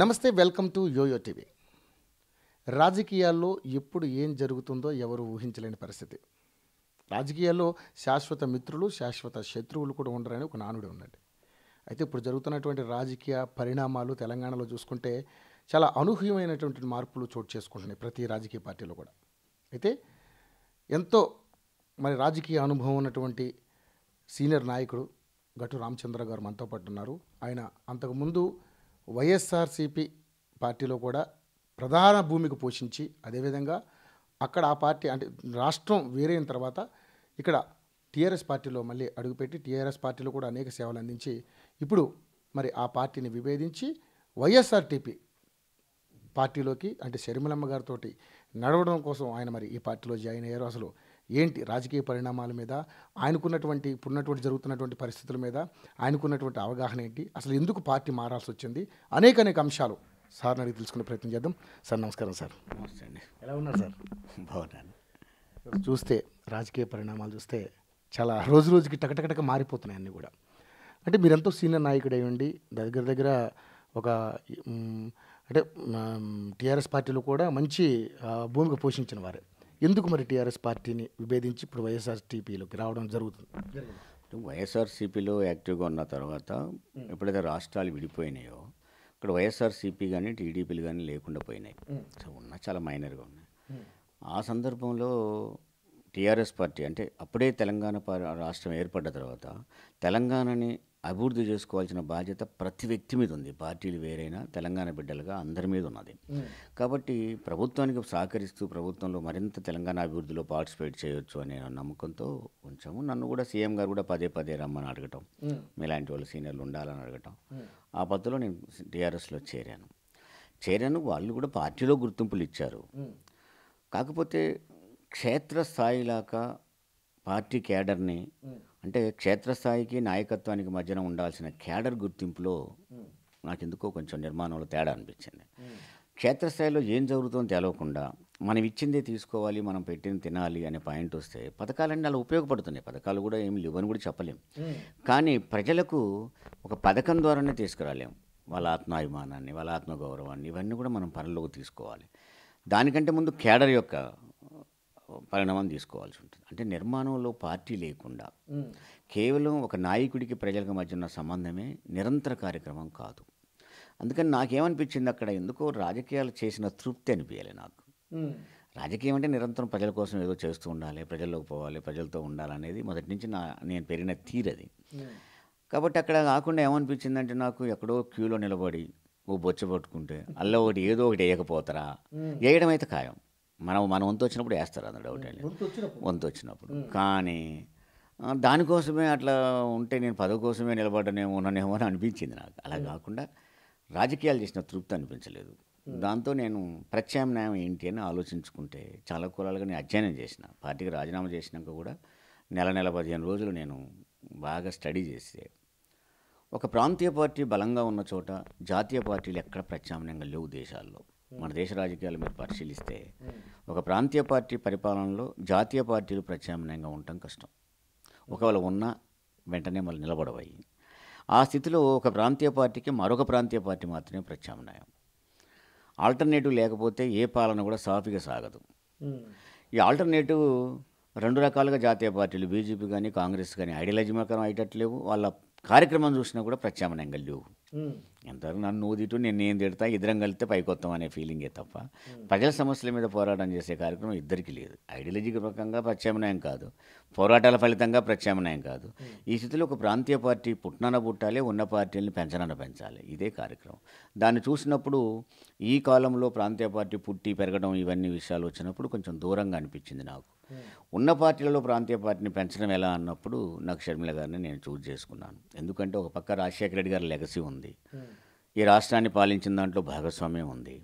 నమస్తే welcome to yo-yo TV రాజకీయాల్లో ఎప్పుడు ఏం జరుగుతుందో ఎవరు ఊహించలేని పరిస్థితి రాజకీయాల్లో శాశ్వత మిత్రులు శాశ్వత శత్రువులు కూడా ఉండరని ఒక నానుడు ఉన్నాడు అయితే ఇప్పుడు జరుగుతున్నటువంటి రాజకీయ పరిణామాలు తెలంగాణలో చూసుకుంటే చాలా అనూహ్యమైనటువంటి మార్పులు చోటు చేసుకుంటున్నాయి ప్రతి రాజకీయ పార్టీలో కూడా అయితే ఎంతో మరి రాజకీయ అనుభవం ఉన్నటువంటి సీనియర్ నాయకుడు గటు రామచంద్ర గారు మనతో పాటు ఉన్నారు ఆయన అంతకుముందు వైఎస్ఆర్సీపీ పార్టీలో కూడా ప్రధాన భూమికి పోషించి అదేవిధంగా అక్కడ ఆ పార్టీ అంటే రాష్ట్రం వేరైన తర్వాత ఇక్కడ టీఆర్ఎస్ పార్టీలో మళ్ళీ అడుగుపెట్టి టీఆర్ఎస్ పార్టీలో కూడా అనేక సేవలు అందించి ఇప్పుడు మరి ఆ పార్టీని విభేదించి వైఎస్ఆర్టీపీ పార్టీలోకి అంటే షర్మిలమ్మ గారితో నడవడం కోసం ఆయన మరి ఈ పార్టీలో జాయిన్ అయ్యారు అసలు ఏంటి రాజకీయ పరిణామాల మీద ఆయనకున్నటువంటి ఇప్పుడున్నటువంటి జరుగుతున్నటువంటి పరిస్థితుల మీద ఆయనకున్నటువంటి అవగాహన ఏంటి అసలు ఎందుకు పార్టీ మారాల్సి వచ్చింది అనేక అనేక అంశాలు సార్ అడిగి తెలుసుకునే ప్రయత్నం చేద్దాం సార్ నమస్కారం సార్ నమస్తే అండి ఎలా ఉన్నారు సార్ బాగున్నాను చూస్తే రాజకీయ పరిణామాలు చూస్తే చాలా రోజు రోజుకి టకటకటక మారిపోతున్నాయి అన్నీ కూడా అంటే మీరెంతో సీనియర్ నాయకుడు అయ్యండి దగ్గర దగ్గర ఒక అంటే టీఆర్ఎస్ పార్టీలో కూడా మంచి భూమిక పోషించిన వారు ఎందుకు మరి టీఆర్ఎస్ పార్టీని విభేదించి ఇప్పుడు వైఎస్ఆర్టీపీలోకి రావడం జరుగుతుంది వైఎస్ఆర్సీపీలో యాక్టివ్గా ఉన్న తర్వాత ఎప్పుడైతే రాష్ట్రాలు విడిపోయినాయో ఇక్కడ వైఎస్ఆర్సీపీ కానీ టీడీపీలు కానీ లేకుండా పోయినాయి సో ఉన్న చాలా మైనర్గా ఉన్నాయి ఆ సందర్భంలో టీఆర్ఎస్ పార్టీ అంటే అప్పుడే తెలంగాణ రాష్ట్రం ఏర్పడ్డ తర్వాత తెలంగాణని అభివృద్ధి చేసుకోవాల్సిన బాధ్యత ప్రతి వ్యక్తి మీద ఉంది పార్టీలు వేరైనా తెలంగాణ బిడ్డలుగా అందరి మీద ఉన్నది కాబట్టి ప్రభుత్వానికి సహకరిస్తూ ప్రభుత్వంలో మరింత తెలంగాణ అభివృద్ధిలో పార్టిసిపేట్ చేయొచ్చు అనే నమ్మకంతో ఉంచాము నన్ను కూడా సీఎం గారు కూడా పదే పదే రమ్మని అడగటం మీలాంటి వాళ్ళు సీనియర్లు ఉండాలని అడగటం ఆ పద్ధతిలో నేను టీఆర్ఎస్లో చేరాను చేరాను వాళ్ళు కూడా పార్టీలో గుర్తింపులు ఇచ్చారు కాకపోతే క్షేత్రస్థాయిలాక పార్టీ క్యాడర్ని అంటే క్షేత్రస్థాయికి నాయకత్వానికి మధ్యన ఉండాల్సిన క్యాడర్ గుర్తింపులో నాకెందుకో కొంచెం నిర్మాణంలో తేడా అనిపించింది క్షేత్రస్థాయిలో ఏం జరుగుతుందో తెలవకుండా మనం ఇచ్చిందే తీసుకోవాలి మనం పెట్టింది తినాలి అనే పాయింట్ వస్తే పథకాలన్నీ అలా ఉపయోగపడుతున్నాయి పథకాలు కూడా ఏమి లేవని కూడా చెప్పలేము కానీ ప్రజలకు ఒక పథకం ద్వారానే తీసుకురాలేము వాళ్ళ ఆత్మాభిమానాన్ని వాళ్ళ ఆత్మగౌరవాన్ని ఇవన్నీ కూడా మనం పనులకు తీసుకోవాలి దానికంటే ముందు కేడర్ యొక్క పరిణామం తీసుకోవాల్సి ఉంటుంది అంటే నిర్మాణంలో పార్టీ లేకుండా కేవలం ఒక నాయకుడికి ప్రజలకు మధ్య ఉన్న సంబంధమే నిరంతర కార్యక్రమం కాదు అందుకని నాకేమనిపించింది అక్కడ ఎందుకో రాజకీయాలు చేసిన తృప్తి అనిపించాలి నాకు రాజకీయం అంటే నిరంతరం ప్రజల కోసం ఏదో చేస్తూ ఉండాలి ప్రజల్లోకి పోవాలి ప్రజలతో ఉండాలనేది మొదటి నుంచి నా నేను పెరిగిన తీరది కాబట్టి అక్కడ కాకుండా ఏమనిపించిందంటే నాకు ఎక్కడో క్యూలో నిలబడి ఓ బొచ్చ పట్టుకుంటే అల్ల ఒకటి ఏదో ఒకటి వేయకపోతారా వేయడం అయితే ఖాయం మనం మన వంతు వచ్చినప్పుడు వేస్తారు అందులో డౌట్ అండి వంతు వచ్చినప్పుడు కానీ దానికోసమే అట్లా ఉంటే నేను పదవి కోసమే నిలబడనేమోననేమో అని అనిపించింది నాకు అలా కాకుండా రాజకీయాలు చేసిన తృప్తి అనిపించలేదు దాంతో నేను ప్రత్యామ్నాయం ఏంటి అని ఆలోచించుకుంటే చాలా కులాలుగా నేను అధ్యయనం చేసిన పార్టీకి రాజీనామా చేసినాక కూడా నెల నెల పదిహేను రోజులు నేను బాగా స్టడీ చేస్తే ఒక ప్రాంతీయ పార్టీ బలంగా ఉన్న చోట జాతీయ పార్టీలు ఎక్కడ ప్రత్యామ్నాయంగా లేవు దేశాల్లో మన దేశ రాజకీయాలు మీరు పరిశీలిస్తే ఒక ప్రాంతీయ పార్టీ పరిపాలనలో జాతీయ పార్టీలు ప్రత్యామ్నాయంగా ఉండటం కష్టం ఒకవేళ ఉన్నా వెంటనే మళ్ళీ నిలబడవాయి ఆ స్థితిలో ఒక ప్రాంతీయ పార్టీకి మరొక ప్రాంతీయ పార్టీ మాత్రమే ప్రత్యామ్నాయం ఆల్టర్నేటివ్ లేకపోతే ఏ పాలన కూడా సాఫీగా సాగదు ఈ ఆల్టర్నేటివ్ రెండు రకాలుగా జాతీయ పార్టీలు బీజేపీ కానీ కాంగ్రెస్ కానీ ఐడియాలజీ మాత్రం అయ్యేటట్లేవు వాళ్ళ కార్యక్రమం చూసినా కూడా ప్రత్యామ్నాయంగా లేవు అంటారు నన్ను ఊదిటు నేను నేను తిడతా ఇద్దరం కలిస్తే వస్తాం అనే ఫీలింగే తప్ప ప్రజల సమస్యల మీద పోరాటం చేసే కార్యక్రమం ఇద్దరికీ లేదు ఐడియాలజీకి ప్రకంగా ప్రత్యామ్నాయం కాదు పోరాటాల ఫలితంగా ప్రత్యామ్నాయం కాదు ఈ స్థితిలో ఒక ప్రాంతీయ పార్టీ పుట్టనన పుట్టాలి ఉన్న పార్టీలని పెంచనన పెంచాలి ఇదే కార్యక్రమం దాన్ని చూసినప్పుడు ఈ కాలంలో ప్రాంతీయ పార్టీ పుట్టి పెరగడం ఇవన్నీ విషయాలు వచ్చినప్పుడు కొంచెం దూరంగా అనిపించింది నాకు ఉన్న పార్టీలలో ప్రాంతీయ పార్టీని పెంచడం ఎలా అన్నప్పుడు నాకు షర్మిల గారిని నేను చూజ్ చేసుకున్నాను ఎందుకంటే ఒక పక్క రాజశేఖర రెడ్డి గారి లెగసీ ఉంది ఈ రాష్ట్రాన్ని పాలించిన దాంట్లో భాగస్వామ్యం ఉంది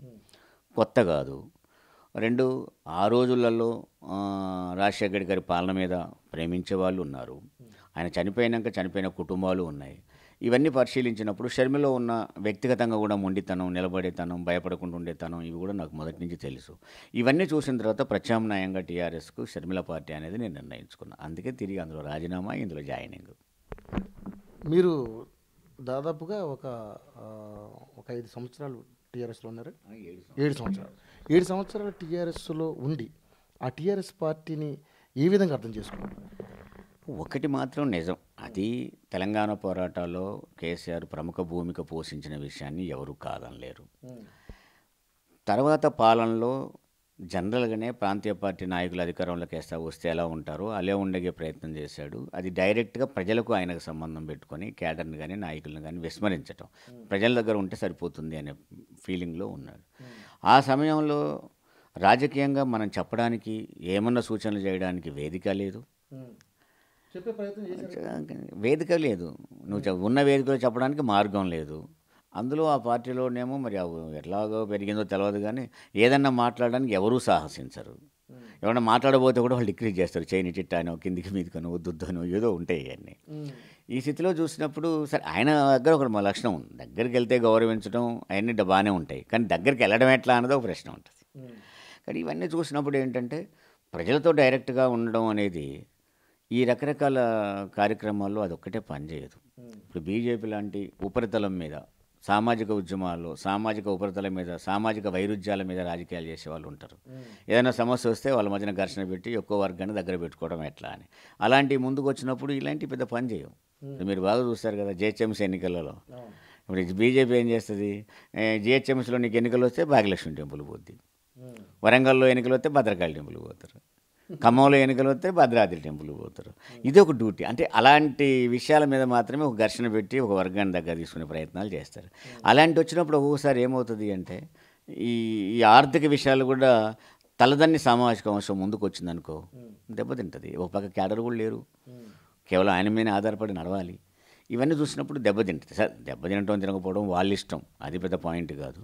కొత్త కాదు రెండు ఆ రోజులలో రాజశేఖర్ గారి పాలన మీద ప్రేమించే వాళ్ళు ఉన్నారు ఆయన చనిపోయినాక చనిపోయిన కుటుంబాలు ఉన్నాయి ఇవన్నీ పరిశీలించినప్పుడు షర్మిలో ఉన్న వ్యక్తిగతంగా కూడా మొండితనం నిలబడేతనం భయపడకుండా ఉండేతనం ఇవి కూడా నాకు మొదటి నుంచి తెలుసు ఇవన్నీ చూసిన తర్వాత ప్రత్యామ్నాయంగా టీఆర్ఎస్కు షర్మిల పార్టీ అనేది నేను నిర్ణయించుకున్నాను అందుకే తిరిగి అందులో రాజీనామా ఇందులో జాయినింగ్ మీరు దాదాపుగా ఒక ఒక ఐదు సంవత్సరాలు టీఆర్ఎస్లో ఉన్నారు ఏడు సంవత్సరాలు ఏడు సంవత్సరాల టీఆర్ఎస్లో ఉండి ఆ టీఆర్ఎస్ పార్టీని ఏ విధంగా అర్థం చేసుకున్నారు ఒకటి మాత్రం నిజం అది తెలంగాణ పోరాటాల్లో కేసీఆర్ ప్రముఖ భూమిక పోషించిన విషయాన్ని ఎవరు కాదనలేరు తర్వాత పాలనలో జనరల్గానే ప్రాంతీయ పార్టీ నాయకులు అధికారంలోకి వేస్తా వస్తే ఎలా ఉంటారో అలే ఉండగే ప్రయత్నం చేశాడు అది డైరెక్ట్గా ప్రజలకు ఆయనకు సంబంధం పెట్టుకొని క్యాడర్ని కానీ నాయకులను కానీ విస్మరించటం ప్రజల దగ్గర ఉంటే సరిపోతుంది అనే ఫీలింగ్లో ఉన్నాడు hmm. ఆ సమయంలో రాజకీయంగా మనం చెప్పడానికి ఏమన్నా సూచనలు చేయడానికి వేదిక లేదు hmm. వేదిక లేదు నువ్వు ఉన్న వేదికలో చెప్పడానికి మార్గం లేదు అందులో ఆ పార్టీలోనేమో మరి ఎట్లాగో పెరిగిందో తెలియదు కానీ ఏదన్నా మాట్లాడడానికి ఎవరూ సాహసించరు ఎవరైనా మాట్లాడబోతే కూడా వాళ్ళు డిక్రీజ్ చేస్తారు చేయని చిట్టానో కిందికి మీదకనో వద్దుద్దనో ఏదో ఉంటాయి అన్నీ ఈ స్థితిలో చూసినప్పుడు సరే ఆయన దగ్గర ఒక లక్షణం ఉంది దగ్గరికి వెళ్తే గౌరవించడం అవన్నీ బాగానే ఉంటాయి కానీ దగ్గరికి వెళ్ళడం ఎట్లా అన్నది ఒక ప్రశ్న ఉంటుంది కానీ ఇవన్నీ చూసినప్పుడు ఏంటంటే ప్రజలతో డైరెక్ట్గా ఉండడం అనేది ఈ రకరకాల కార్యక్రమాల్లో అదొక్కటే పనిచేయదు ఇప్పుడు బీజేపీ లాంటి ఉపరితలం మీద సామాజిక ఉద్యమాలు సామాజిక ఉపరితల మీద సామాజిక వైరుధ్యాల మీద రాజకీయాలు చేసే వాళ్ళు ఉంటారు ఏదైనా సమస్య వస్తే వాళ్ళ మధ్యన ఘర్షణ పెట్టి ఎక్కువ వర్గాన్ని దగ్గర పెట్టుకోవడం ఎట్లా అని అలాంటి ముందుకు వచ్చినప్పుడు ఇలాంటి పెద్ద పని చేయం మీరు బాగా చూస్తారు కదా జేహెచ్ఎంసీ ఎన్నికలలో ఇప్పుడు బీజేపీ ఏం చేస్తుంది జిహెచ్ఎంసీలో నీకు ఎన్నికలు వస్తే భాగ్యలక్ష్మి టెంపుల్ పోద్ది వరంగల్లో ఎన్నికలు వస్తే భద్రకాళి టెంపుల్ పోతారు ఖమ్మంలో ఎన్నికలు వస్తే భద్రాద్రి టెంపుల్ పోతారు ఇది ఒక డ్యూటీ అంటే అలాంటి విషయాల మీద మాత్రమే ఒక ఘర్షణ పెట్టి ఒక వర్గాన్ని దగ్గర తీసుకునే ప్రయత్నాలు చేస్తారు అలాంటి వచ్చినప్పుడు ఒక్కొక్కసారి ఏమవుతుంది అంటే ఈ ఈ ఆర్థిక విషయాలు కూడా తలదన్ని సామాజిక అంశం ముందుకు వచ్చిందనుకో దెబ్బతింటుంది ఒక పక్క క్యాడర్ కూడా లేరు కేవలం ఆయన మీద ఆధారపడి నడవాలి ఇవన్నీ చూసినప్పుడు దెబ్బతింటుంది సార్ దెబ్బతినటం తినకపోవడం వాళ్ళ ఇష్టం అది పెద్ద పాయింట్ కాదు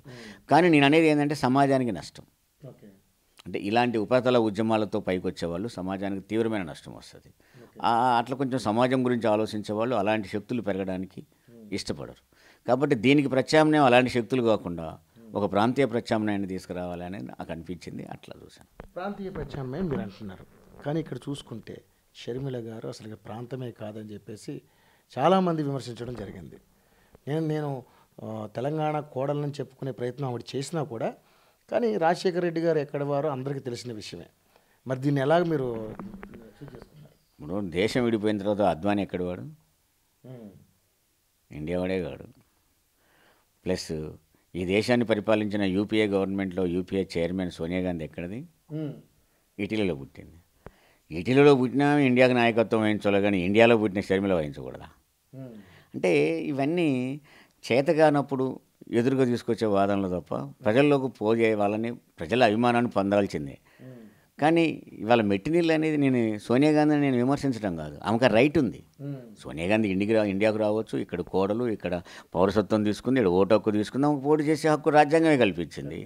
కానీ నేను అనేది ఏంటంటే సమాజానికి నష్టం అంటే ఇలాంటి ఉపేతల ఉద్యమాలతో పైకి వచ్చేవాళ్ళు సమాజానికి తీవ్రమైన నష్టం వస్తుంది అట్లా కొంచెం సమాజం గురించి ఆలోచించే వాళ్ళు అలాంటి శక్తులు పెరగడానికి hmm. ఇష్టపడరు కాబట్టి దీనికి ప్రత్యామ్నాయం అలాంటి శక్తులు కాకుండా hmm. ఒక ప్రాంతీయ ప్రత్యామ్నాయాన్ని తీసుకురావాలని నాకు అనిపించింది అట్లా చూశాను ప్రాంతీయ ప్రత్యామ్నాయం మీరు అంటున్నారు కానీ ఇక్కడ చూసుకుంటే షర్మిల గారు అసలు ప్రాంతమే కాదని చెప్పేసి చాలామంది విమర్శించడం జరిగింది నేను నేను తెలంగాణ కోడలని చెప్పుకునే ప్రయత్నం ఆవిడ చేసినా కూడా కానీ రాజశేఖర రెడ్డి గారు ఎక్కడ వారు అందరికీ తెలిసిన విషయమే మరి దీన్ని ఎలాగ మీరు ఇప్పుడు దేశం విడిపోయిన తర్వాత అద్వాని ఎక్కడ వాడు ఇండియా వాడే కాడు ప్లస్ ఈ దేశాన్ని పరిపాలించిన యూపీఏ గవర్నమెంట్లో యూపీఏ చైర్మన్ సోనియా గాంధీ ఎక్కడది ఇటలీలో పుట్టింది ఇటలీలో పుట్టినా ఇండియాకు నాయకత్వం వహించాలి కానీ ఇండియాలో పుట్టిన షర్మిల వహించకూడదా అంటే ఇవన్నీ చేతగానప్పుడు ఎదురుగా తీసుకొచ్చే వాదనలు తప్ప ప్రజల్లోకి పోజే వాళ్ళని ప్రజల అభిమానాన్ని పొందాల్సిందే కానీ ఇవాళ మెట్టినీళ్ళు అనేది నేను సోనియా గాంధీని నేను విమర్శించడం కాదు ఆమెకు రైట్ ఉంది hmm. సోనియా గాంధీ ఇండికి రా ఇండియాకు రావచ్చు ఇక్కడ కోడలు ఇక్కడ పౌరసత్వం తీసుకుంది ఇక్కడ ఓటు హక్కు తీసుకుంది ఆమెకు పోటీ చేసే హక్కు రాజ్యాంగమే కల్పించింది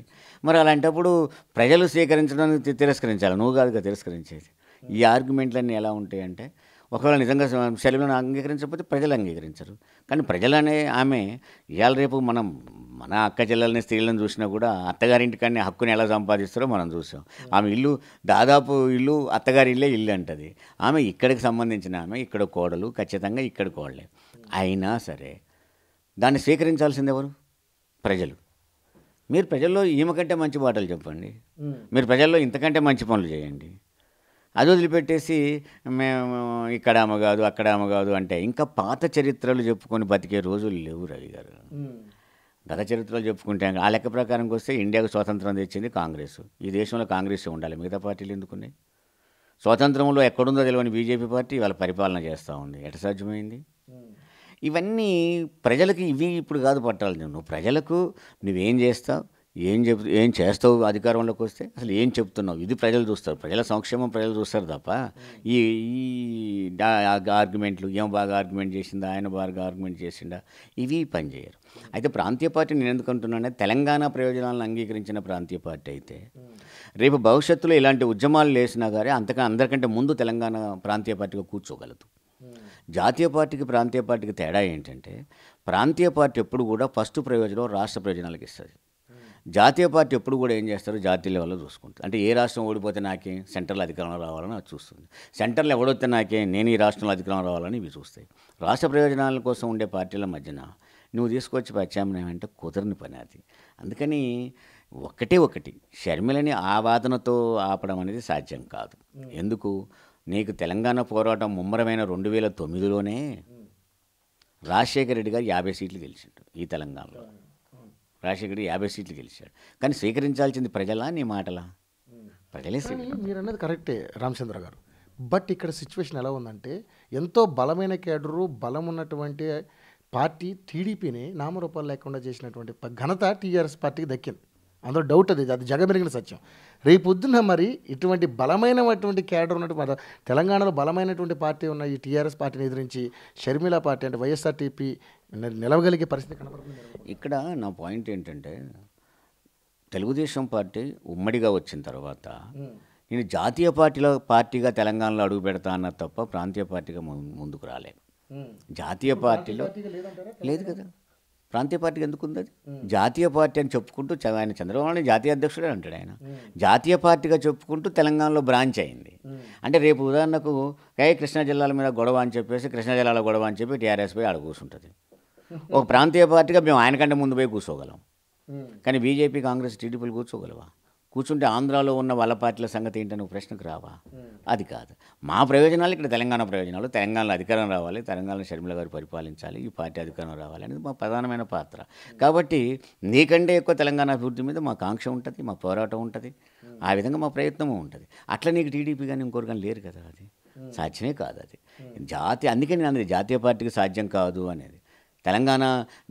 మరి అలాంటప్పుడు ప్రజలు స్వీకరించడానికి తిరస్కరించాలి నువ్వు కాదుగా తిరస్కరించేది ఈ ఆర్గ్యుమెంట్లన్నీ ఎలా ఉంటాయంటే ఒకవేళ నిజంగా సెలవులను అంగీకరించకపోతే ప్రజలు అంగీకరించరు కానీ ప్రజలనే ఆమె ఇవాళ రేపు మనం మన అక్క చెల్లెలని స్త్రీలను చూసినా కూడా అత్తగారింటి హక్కుని ఎలా సంపాదిస్తారో మనం చూసాం ఆమె ఇల్లు దాదాపు ఇల్లు అత్తగారి ఇల్లే ఇల్లు అంటది ఆమె ఇక్కడికి సంబంధించిన ఆమె ఇక్కడ కోడలు ఖచ్చితంగా ఇక్కడ కోడలే అయినా సరే దాన్ని స్వీకరించాల్సింది ఎవరు ప్రజలు మీరు ప్రజల్లో ఈమె కంటే మంచి బాటలు చెప్పండి మీరు ప్రజల్లో ఇంతకంటే మంచి పనులు చేయండి అది వదిలిపెట్టేసి మేము ఇక్కడ అమ్మగాదు కాదు అక్కడ అమ్మగాదు కాదు అంటే ఇంకా పాత చరిత్రలు చెప్పుకొని బతికే రోజులు లేవు రవి గారు గత చరిత్రలు చెప్పుకుంటే ఆ లెక్క ప్రకారంకి వస్తే ఇండియాకు స్వాతంత్రం తెచ్చింది కాంగ్రెస్ ఈ దేశంలో కాంగ్రెస్ ఉండాలి మిగతా పార్టీలు ఎందుకున్నాయి స్వాతంత్రంలో ఎక్కడుందో తెలియని బీజేపీ పార్టీ వాళ్ళ పరిపాలన చేస్తూ ఉంది ఎట సాధ్యమైంది ఇవన్నీ ప్రజలకు ఇవి ఇప్పుడు కాదు పట్టాలి నువ్వు ప్రజలకు నువ్వేం చేస్తావు ఏం చెబు ఏం చేస్తావు అధికారంలోకి వస్తే అసలు ఏం చెప్తున్నావు ఇది ప్రజలు చూస్తారు ప్రజల సంక్షేమం ప్రజలు చూస్తారు తప్ప ఈ ఈ ఆర్గ్యుమెంట్లు ఏం బాగా ఆర్గ్యుమెంట్ చేసిందా ఆయన బాగా ఆర్గ్యుమెంట్ చేసిందా ఇవి పనిచేయరు అయితే ప్రాంతీయ పార్టీ నేను అంటున్నానంటే తెలంగాణ ప్రయోజనాలను అంగీకరించిన ప్రాంతీయ పార్టీ అయితే రేపు భవిష్యత్తులో ఇలాంటి ఉద్యమాలు లేసినా కానీ అంతకన్నా అందరికంటే ముందు తెలంగాణ ప్రాంతీయ పార్టీగా కూర్చోగలదు జాతీయ పార్టీకి ప్రాంతీయ పార్టీకి తేడా ఏంటంటే ప్రాంతీయ పార్టీ ఎప్పుడు కూడా ఫస్ట్ ప్రయోజనం రాష్ట్ర ప్రయోజనాలకు ఇస్తుంది జాతీయ పార్టీ ఎప్పుడు కూడా ఏం చేస్తారో జాతీయ లెవెల్లో చూసుకుంటారు అంటే ఏ రాష్ట్రం ఓడిపోతే నాకే సెంట్రల్ అధికారంలో రావాలని అది చూస్తుంది సెంట్రల్ ఎవడొస్తే నాకే నేను ఈ రాష్ట్రంలో అధికారంలో రావాలని ఇవి చూస్తాయి రాష్ట్ర ప్రయోజనాల కోసం ఉండే పార్టీల మధ్యన నువ్వు తీసుకొచ్చి ప్రత్యామ్నాయం అంటే కుదరని పని అది అందుకని ఒకటే ఒకటి షర్మిలని ఆ వాదనతో ఆపడం అనేది సాధ్యం కాదు ఎందుకు నీకు తెలంగాణ పోరాటం ముమ్మరమైన రెండు వేల తొమ్మిదిలోనే రాజశేఖర రెడ్డి గారు యాభై సీట్లు గెలిచిండు ఈ తెలంగాణలో రాజశేఖరుడు యాభై సీట్లు గెలిచాడు కానీ స్వీకరించాల్సింది ప్రజలా నీ మాటలా ప్రజలే మీరు అన్నది కరెక్టే రామచంద్ర గారు బట్ ఇక్కడ సిచ్యువేషన్ ఎలా ఉందంటే ఎంతో బలమైన కేడరు బలం ఉన్నటువంటి పార్టీ టీడీపీని నామరూపాలు లేకుండా చేసినటువంటి ఘనత టీఆర్ఎస్ పార్టీకి దక్కింది అందులో డౌట్ అది అది జగమెరిగిన సత్యం రేపొద్దున మరి ఇటువంటి బలమైనటువంటి క్యాడర్ ఉన్నటువంటి తెలంగాణలో బలమైనటువంటి పార్టీ ఉన్న ఈ టీఆర్ఎస్ పార్టీని ఎదిరించి షర్మిల పార్టీ అంటే వైఎస్ఆర్టీపీ నిలవగలిగే పరిస్థితి కనపడుతుంది ఇక్కడ నా పాయింట్ ఏంటంటే తెలుగుదేశం పార్టీ ఉమ్మడిగా వచ్చిన తర్వాత నేను జాతీయ పార్టీలో పార్టీగా తెలంగాణలో అడుగు పెడతా అన్న తప్ప ప్రాంతీయ పార్టీగా ముందుకు రాలేను జాతీయ పార్టీలో లేదు కదా ప్రాంతీయ పార్టీకి ఎందుకు ఉంది అది జాతీయ పార్టీ అని చెప్పుకుంటూ ఆయన చంద్రబాబు జాతీయ అధ్యక్షుడే అంటాడు ఆయన జాతీయ పార్టీగా చెప్పుకుంటూ తెలంగాణలో బ్రాంచ్ అయింది అంటే రేపు ఉదాహరణకు కై కృష్ణా జిల్లాల మీద గొడవ అని చెప్పేసి కృష్ణా జిల్లాలో గొడవ అని చెప్పి టీఆర్ఎస్పై పోయి ఆడ కూర్చుంటుంది ఒక ప్రాంతీయ పార్టీగా మేము ఆయన కంటే ముందు పోయి కూర్చోగలం కానీ బీజేపీ కాంగ్రెస్ టీడీపీలు కూర్చోగలవా కూర్చుంటే ఆంధ్రాలో ఉన్న వాళ్ళ పార్టీల సంగతి ఏంటని ప్రశ్నకు రావా అది కాదు మా ప్రయోజనాలు ఇక్కడ తెలంగాణ ప్రయోజనాలు తెలంగాణలో అధికారం రావాలి తెలంగాణలో షర్మిల గారు పరిపాలించాలి ఈ పార్టీ అధికారం రావాలి అనేది మా ప్రధానమైన పాత్ర కాబట్టి నీకంటే ఎక్కువ తెలంగాణ అభివృద్ధి మీద మా కాంక్ష ఉంటుంది మా పోరాటం ఉంటుంది ఆ విధంగా మా ప్రయత్నము ఉంటుంది అట్లా నీకు టీడీపీ కానీ ఇంకోరు కానీ లేరు కదా అది సాధ్యమే కాదు అది జాతీయ అందుకే నేను అనేది జాతీయ పార్టీకి సాధ్యం కాదు అనేది తెలంగాణ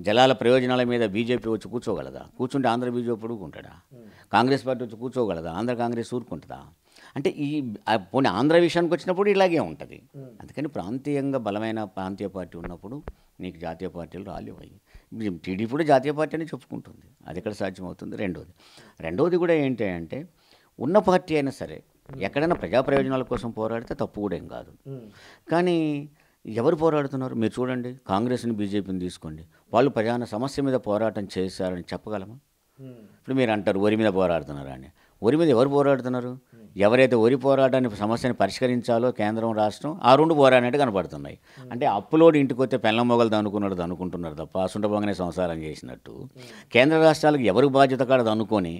జలాల ప్రయోజనాల మీద బీజేపీ వచ్చి కూర్చోగలదా కూర్చుంటే ఆంధ్ర బీజేపీ ఊరుకుంటాడా కాంగ్రెస్ పార్టీ వచ్చి కూర్చోగలదా ఆంధ్ర కాంగ్రెస్ ఊరుకుంటుందా అంటే ఈ పోనీ ఆంధ్ర విషయానికి వచ్చినప్పుడు ఇలాగే ఉంటుంది అందుకని ప్రాంతీయంగా బలమైన ప్రాంతీయ పార్టీ ఉన్నప్పుడు నీకు జాతీయ పార్టీలు రాలేవాయి టీడీపీ కూడా జాతీయ పార్టీ అని చెప్పుకుంటుంది అది ఎక్కడ సాధ్యమవుతుంది రెండోది రెండోది కూడా ఏంటి అంటే ఉన్న పార్టీ అయినా సరే ఎక్కడైనా ప్రజా ప్రయోజనాల కోసం పోరాడితే తప్పు కూడా ఏం కాదు కానీ ఎవరు పోరాడుతున్నారు మీరు చూడండి కాంగ్రెస్ని బీజేపీని తీసుకోండి వాళ్ళు ప్రధాన సమస్య మీద పోరాటం చేశారని చెప్పగలమా ఇప్పుడు మీరు అంటారు ఒరి మీద పోరాడుతున్నారా అని ఒరి మీద ఎవరు పోరాడుతున్నారు ఎవరైతే ఒరి పోరాటాన్ని సమస్యను పరిష్కరించాలో కేంద్రం రాష్ట్రం ఆ రెండు పోరాడినట్టు కనపడుతున్నాయి అంటే అప్పులోడు ఇంటికి వస్తే పెళ్ళ మొగలది అనుకున్నాడు అనుకుంటున్నారు తప్ప అసుంటభంగానే సంసారం చేసినట్టు కేంద్ర రాష్ట్రాలకు ఎవరు బాధ్యత కాడదు అనుకొని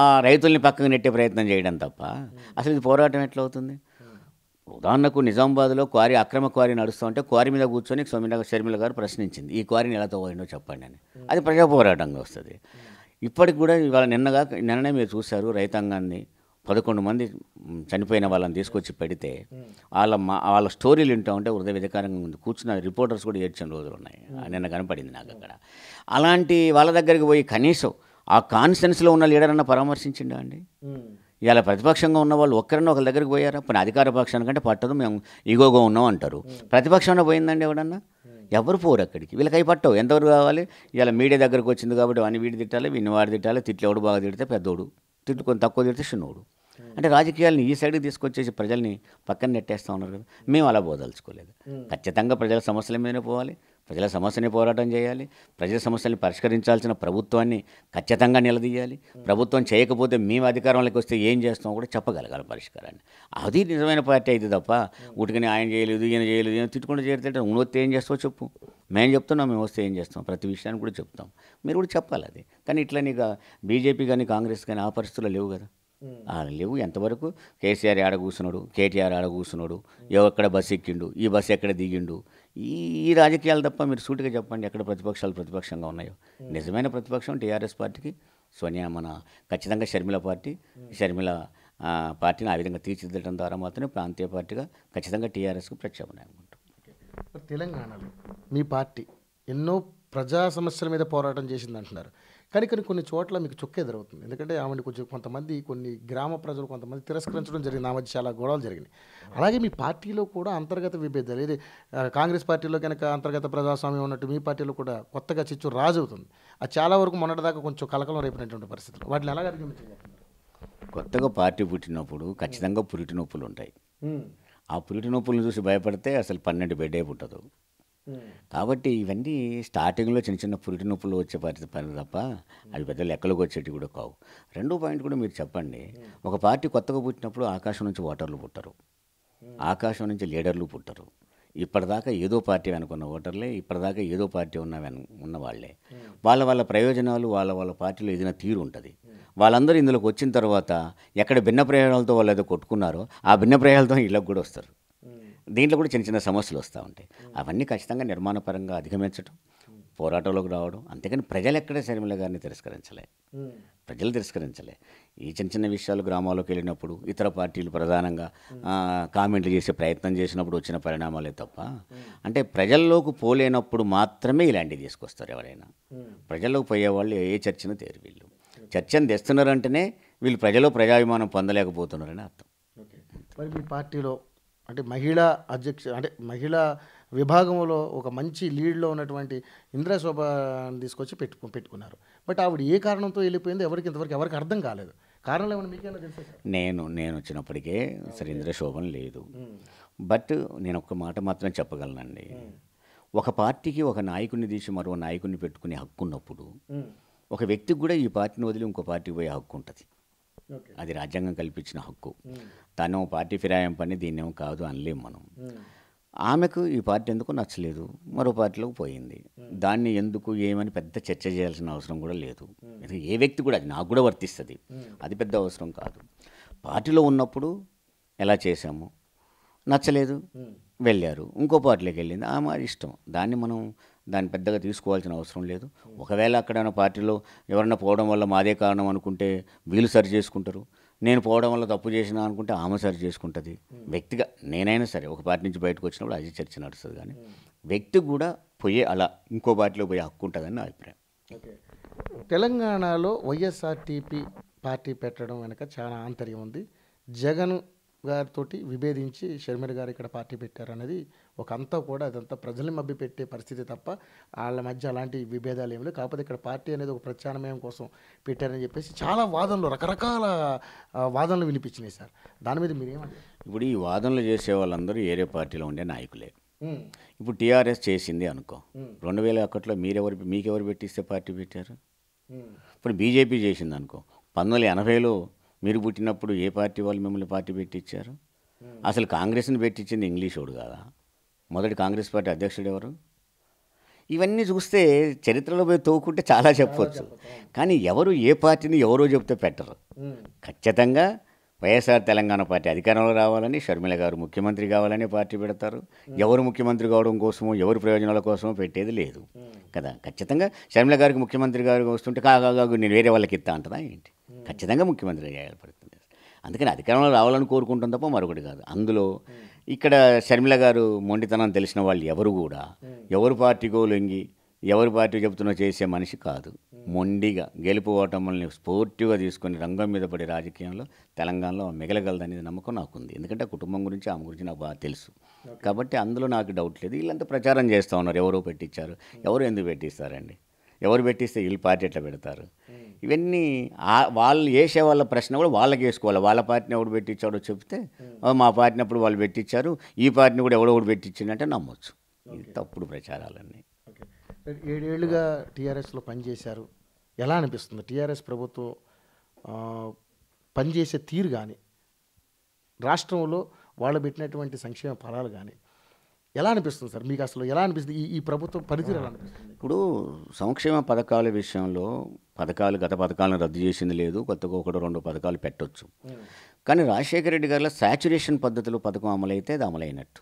ఆ రైతుల్ని పక్కకు నెట్టే ప్రయత్నం చేయడం తప్ప అసలు ఇది పోరాటం ఎట్లవుతుంది ఉదాహరణకు నిజామాబాద్లో క్వారీ అక్రమ క్వారీ ఉంటే క్వారీ మీద కూర్చొని సోమిన షర్మిల గారు ప్రశ్నించింది ఈ క్వారీని ఎలా తవ్వనో చెప్పండి అని అది ప్రజా పోరాటంగా వస్తుంది ఇప్పటికి కూడా ఇవాళ నిన్నగా నిన్ననే మీరు చూశారు రైతాంగాన్ని పదకొండు మంది చనిపోయిన వాళ్ళని తీసుకొచ్చి పెడితే వాళ్ళ మా వాళ్ళ స్టోరీలు వింటూ ఉంటే హృదయ విధకారంగా ఉంది కూర్చున్న రిపోర్టర్స్ కూడా ఏడ్చిన రోజులు ఉన్నాయి నిన్న కనపడింది నాకు అక్కడ అలాంటి వాళ్ళ దగ్గరికి పోయి కనీసం ఆ కాన్సెన్స్లో ఉన్న లీడర్ అన్న పరామర్శించిండా అండి ఇలా ప్రతిపక్షంగా ఉన్న వాళ్ళు ఒక్కరిని ఒకరి దగ్గరికి పోయారా పని అధికార పక్షానికంటే పట్టదు మేము ఈగోగా ఉన్నాం అంటారు ప్రతిపక్షంలో పోయిందండి ఎవడన్నా ఎవరు పోరు అక్కడికి వీళ్ళకి అవి పట్టవు ఎంతవరకు కావాలి ఇలా మీడియా దగ్గరకు వచ్చింది కాబట్టి అన్ని వీడి తిట్టాలి వీడిని వాడి తిట్టాలి ఎవడు బాగా తిడితే పెద్దోడు కొంత తక్కువ తిడితే చిన్నోడు అంటే రాజకీయాలను ఈ సైడ్కి తీసుకొచ్చేసి ప్రజల్ని పక్కన నెట్టేస్తూ ఉన్నారు కదా మేము అలా బోదలుచుకోలేదు ఖచ్చితంగా ప్రజల సమస్యల మీదనే పోవాలి ప్రజల సమస్యని పోరాటం చేయాలి ప్రజల సమస్యల్ని పరిష్కరించాల్సిన ప్రభుత్వాన్ని ఖచ్చితంగా నిలదీయాలి ప్రభుత్వం చేయకపోతే మేము అధికారంలోకి వస్తే ఏం చేస్తామో కూడా చెప్పగలగాలి పరిష్కారాన్ని అది నిజమైన పార్టీ అయితే తప్ప ఊటికని ఆయన చేయలేదు ఈయన చేయలేదు ఈయన తిట్టుకుంటూ చేరితే నువ్వు వస్తే ఏం చేస్తావు చెప్పు మేము చెప్తున్నాం మేము వస్తే ఏం చేస్తాం ప్రతి విషయాన్ని కూడా చెప్తాం మీరు కూడా చెప్పాలి అది కానీ ఇట్లా నీకు బీజేపీ కానీ కాంగ్రెస్ కానీ ఆ పరిస్థితుల్లో లేవు కదా లేవు ఎంతవరకు కేసీఆర్ ఆడ కూర్చున్నాడు కేటీఆర్ ఆడ కూర్చున్నాడు ఎక్కడ బస్సు ఎక్కిండు ఈ బస్సు ఎక్కడ దిగిండు ఈ రాజకీయాలు తప్ప మీరు సూటిగా చెప్పండి ఎక్కడ ప్రతిపక్షాలు ప్రతిపక్షంగా ఉన్నాయో నిజమైన ప్రతిపక్షం టీఆర్ఎస్ పార్టీకి సోనియా మన ఖచ్చితంగా షర్మిల పార్టీ షర్మిల పార్టీని ఆ విధంగా తీర్చిదిద్దడం ద్వారా మాత్రమే ప్రాంతీయ పార్టీగా ఖచ్చితంగా టీఆర్ఎస్కు ప్రక్షేపణ తెలంగాణలో మీ పార్టీ ఎన్నో ప్రజా సమస్యల మీద పోరాటం చేసింది అంటున్నారు కానీ కానీ కొన్ని చోట్ల మీకు చుక్క ఎదురవుతుంది ఎందుకంటే ఆమెను కొంచెం కొంతమంది కొన్ని గ్రామ ప్రజలు కొంతమంది తిరస్కరించడం జరిగింది ఆమె చాలా గొడవలు జరిగినాయి అలాగే మీ పార్టీలో కూడా అంతర్గత విభేదాలు ఇది కాంగ్రెస్ పార్టీలో కనుక అంతర్గత ప్రజాస్వామ్యం ఉన్నట్టు మీ పార్టీలో కూడా కొత్తగా చిచ్చు రాజు అవుతుంది అది చాలా వరకు మొన్నటిదాకా కొంచెం కలకలం రేపినటువంటి పరిస్థితులు వాటిని ఎలా కొత్తగా పార్టీ పుట్టినప్పుడు ఖచ్చితంగా పురిటి నొప్పులు ఉంటాయి ఆ పురిటి నొప్పులను చూసి భయపడితే అసలు పన్నెండు బెడ్డే పుట్టదు Hmm. కాబట్టి ఇవన్నీ స్టార్టింగ్లో చిన్న చిన్న పురిటి నొప్పులు వచ్చే పరిస్థితి పని తప్ప hmm. అవి పెద్ద లెక్కలకు వచ్చేటివి కూడా కావు రెండో పాయింట్ కూడా మీరు చెప్పండి hmm. ఒక పార్టీ కొత్తగా పుట్టినప్పుడు ఆకాశం నుంచి ఓటర్లు పుట్టరు ఆకాశం నుంచి లీడర్లు పుట్టరు ఇప్పటిదాకా ఏదో పార్టీ వెనుకున్న ఓటర్లే ఇప్పటిదాకా ఏదో పార్టీ ఉన్న వెను ఉన్న వాళ్ళే వాళ్ళ వాళ్ళ ప్రయోజనాలు వాళ్ళ వాళ్ళ పార్టీలో ఏదైనా తీరు ఉంటుంది వాళ్ళందరూ ఇందులోకి వచ్చిన తర్వాత ఎక్కడ భిన్న ప్రయోజనాలతో వాళ్ళు ఏదో కొట్టుకున్నారో ఆ భిన్న ప్రయోజనాలతో ఇళ్ళకి కూడా వస్తారు దీంట్లో కూడా చిన్న చిన్న సమస్యలు వస్తూ ఉంటాయి అవన్నీ ఖచ్చితంగా నిర్మాణపరంగా అధిగమించడం పోరాటంలోకి రావడం అంతేకాని ప్రజలు ఎక్కడే శర్మిల గారిని తిరస్కరించలే ప్రజలు తిరస్కరించలే ఈ చిన్న చిన్న విషయాలు గ్రామాల్లోకి వెళ్ళినప్పుడు ఇతర పార్టీలు ప్రధానంగా కామెంట్లు చేసే ప్రయత్నం చేసినప్పుడు వచ్చిన పరిణామాలే తప్ప అంటే ప్రజల్లోకి పోలేనప్పుడు మాత్రమే ఇలాంటివి తీసుకొస్తారు ఎవరైనా ప్రజల్లోకి పోయేవాళ్ళు ఏ చర్చను తేరు వీళ్ళు చర్చను తెస్తున్నారంటేనే వీళ్ళు ప్రజలు ప్రజాభిమానం పొందలేకపోతున్నారని అర్థం మరి మీ పార్టీలో అంటే మహిళా అధ్యక్ష అంటే మహిళా విభాగంలో ఒక మంచి లీడ్లో ఉన్నటువంటి ఇందిరా శోభ తీసుకొచ్చి పెట్టుకు పెట్టుకున్నారు బట్ ఆవిడ ఏ కారణంతో వెళ్ళిపోయిందో ఎవరికి ఇంతవరకు ఎవరికి అర్థం కాలేదు కారణాలు ఏమైనా మీకేమైనా తెలుసు నేను నేను వచ్చినప్పటికే సరే ఇందిరా శోభన్ లేదు బట్ నేను ఒక మాట మాత్రం చెప్పగలనండి ఒక పార్టీకి ఒక నాయకుడిని తీసి మరో నాయకుడిని పెట్టుకునే హక్కు ఉన్నప్పుడు ఒక వ్యక్తికి కూడా ఈ పార్టీని వదిలి ఇంకో పార్టీకి పోయే హక్కు ఉంటుంది అది రాజ్యాంగం కల్పించిన హక్కు తను పార్టీ ఫిరాయం పని దీన్నేమో కాదు అనలేం మనం ఆమెకు ఈ పార్టీ ఎందుకు నచ్చలేదు మరో పార్టీలోకి పోయింది దాన్ని ఎందుకు ఏమని పెద్ద చర్చ చేయాల్సిన అవసరం కూడా లేదు ఏ వ్యక్తి కూడా అది నాకు కూడా వర్తిస్తుంది అది పెద్ద అవసరం కాదు పార్టీలో ఉన్నప్పుడు ఎలా చేశాము నచ్చలేదు వెళ్ళారు ఇంకో పార్టీలోకి వెళ్ళింది ఆమె ఇష్టం దాన్ని మనం దాన్ని పెద్దగా తీసుకోవాల్సిన అవసరం లేదు ఒకవేళ అక్కడ పార్టీలో ఎవరన్నా పోవడం వల్ల మాదే కారణం అనుకుంటే వీళ్ళు సరి చేసుకుంటారు నేను పోవడం వల్ల తప్పు చేసిన అనుకుంటే ఆమె సరి చేసుకుంటుంది వ్యక్తిగా నేనైనా సరే ఒక పార్టీ నుంచి బయటకు వచ్చినప్పుడు అది చర్చ నడుస్తుంది కానీ వ్యక్తి కూడా పోయే అలా ఇంకో పార్టీలో పోయే హక్కు ఉంటుందని నా అభిప్రాయం తెలంగాణలో వైఎస్ఆర్టీపీ పార్టీ పెట్టడం వెనుక చాలా ఆంతర్యం ఉంది జగన్ గారితో విభేదించి షర్మిల గారు ఇక్కడ పార్టీ అనేది ఒక అంతా కూడా అదంతా ప్రజల్ని మభ్యపెట్టే పరిస్థితి తప్ప వాళ్ళ మధ్య అలాంటి విభేదాలు ఏమి లేవు కాకపోతే ఇక్కడ పార్టీ అనేది ఒక ప్రత్యామ్నాయం కోసం పెట్టారని చెప్పేసి చాలా వాదనలు రకరకాల వాదనలు వినిపించినాయి సార్ దాని మీద మీరేమంటారు ఇప్పుడు ఈ వాదనలు చేసే వాళ్ళందరూ ఏరే పార్టీలో ఉండే నాయకులే ఇప్పుడు టీఆర్ఎస్ చేసింది అనుకో రెండు వేల ఒకటిలో మీరెవరు మీకెవరు పెట్టిస్తే పార్టీ పెట్టారు ఇప్పుడు బీజేపీ చేసింది అనుకో పంతొమ్మిది వందల ఎనభైలో మీరు పుట్టినప్పుడు ఏ పార్టీ వాళ్ళు మిమ్మల్ని పార్టీ పెట్టించారు అసలు కాంగ్రెస్ని పెట్టించింది ఇంగ్లీషోడు కదా మొదటి కాంగ్రెస్ పార్టీ అధ్యక్షుడు ఎవరు ఇవన్నీ చూస్తే చరిత్రలో పోయి తోకుంటే చాలా చెప్పవచ్చు కానీ ఎవరు ఏ పార్టీని ఎవరో చెబితే పెట్టరు ఖచ్చితంగా వైఎస్ఆర్ తెలంగాణ పార్టీ అధికారంలో రావాలని షర్మిల గారు ముఖ్యమంత్రి కావాలని పార్టీ పెడతారు ఎవరు ముఖ్యమంత్రి కావడం కోసమో ఎవరు ప్రయోజనాల కోసమో పెట్టేది లేదు కదా ఖచ్చితంగా షర్మిల గారికి ముఖ్యమంత్రి గారు వస్తుంటే కాగా నేను వేరే వాళ్ళకి ఇస్తా అంటుందా ఏంటి ఖచ్చితంగా ముఖ్యమంత్రి చేయాలి పడుతుంది అందుకని అధికారంలో రావాలని కోరుకుంటాం తప్ప మరొకటి కాదు అందులో ఇక్కడ షర్మిల గారు మొండితనం తెలిసిన వాళ్ళు ఎవరు కూడా ఎవరు పార్టీకో లొంగి ఎవరి పార్టీ చెబుతున్నా చేసే మనిషి కాదు మొండిగా గెలుపు ఓటముల్ని స్పోర్టివ్గా తీసుకొని రంగం మీద పడే రాజకీయంలో తెలంగాణలో మిగలగలదనేది నమ్మకం నాకు ఉంది ఎందుకంటే కుటుంబం గురించి ఆమె గురించి నాకు బాగా తెలుసు కాబట్టి అందులో నాకు డౌట్ లేదు వీళ్ళంతా ప్రచారం చేస్తూ ఉన్నారు ఎవరో పెట్టించారు ఎవరు ఎందుకు పెట్టిస్తారండి ఎవరు పెట్టిస్తే వీళ్ళు పార్టీ ఎట్లా పెడతారు ఇవన్నీ వాళ్ళు వేసే వాళ్ళ ప్రశ్న కూడా వాళ్ళకి వేసుకోవాలి వాళ్ళ పార్టీని ఎవడు పెట్టించాడో చెప్తే hmm. మా పార్టీని అప్పుడు వాళ్ళు పెట్టించారు ఈ పార్టీని కూడా ఎవడో ఒకటి పెట్టించిందంటే నమ్మొచ్చు ఇది తప్పుడు ప్రచారాలన్నీ ఏడేళ్ళుగా టీఆర్ఎస్లో పనిచేశారు ఎలా అనిపిస్తుంది టీఆర్ఎస్ ప్రభుత్వం పనిచేసే తీరు కానీ రాష్ట్రంలో వాళ్ళు పెట్టినటువంటి సంక్షేమ ఫలాలు కానీ ఎలా అనిపిస్తుంది సార్ మీకు అసలు ఎలా అనిపిస్తుంది ఈ ఈ ప్రభుత్వం పనితీరు ఎలా అనిపిస్తుంది ఇప్పుడు సంక్షేమ పథకాల విషయంలో పథకాలు గత పథకాలను రద్దు చేసింది లేదు కొత్తగా ఒకటి రెండు పథకాలు పెట్టొచ్చు కానీ రాజశేఖర రెడ్డి గారిలో సాచురేషన్ పద్ధతిలో పథకం అమలైతే అది అమలైనట్టు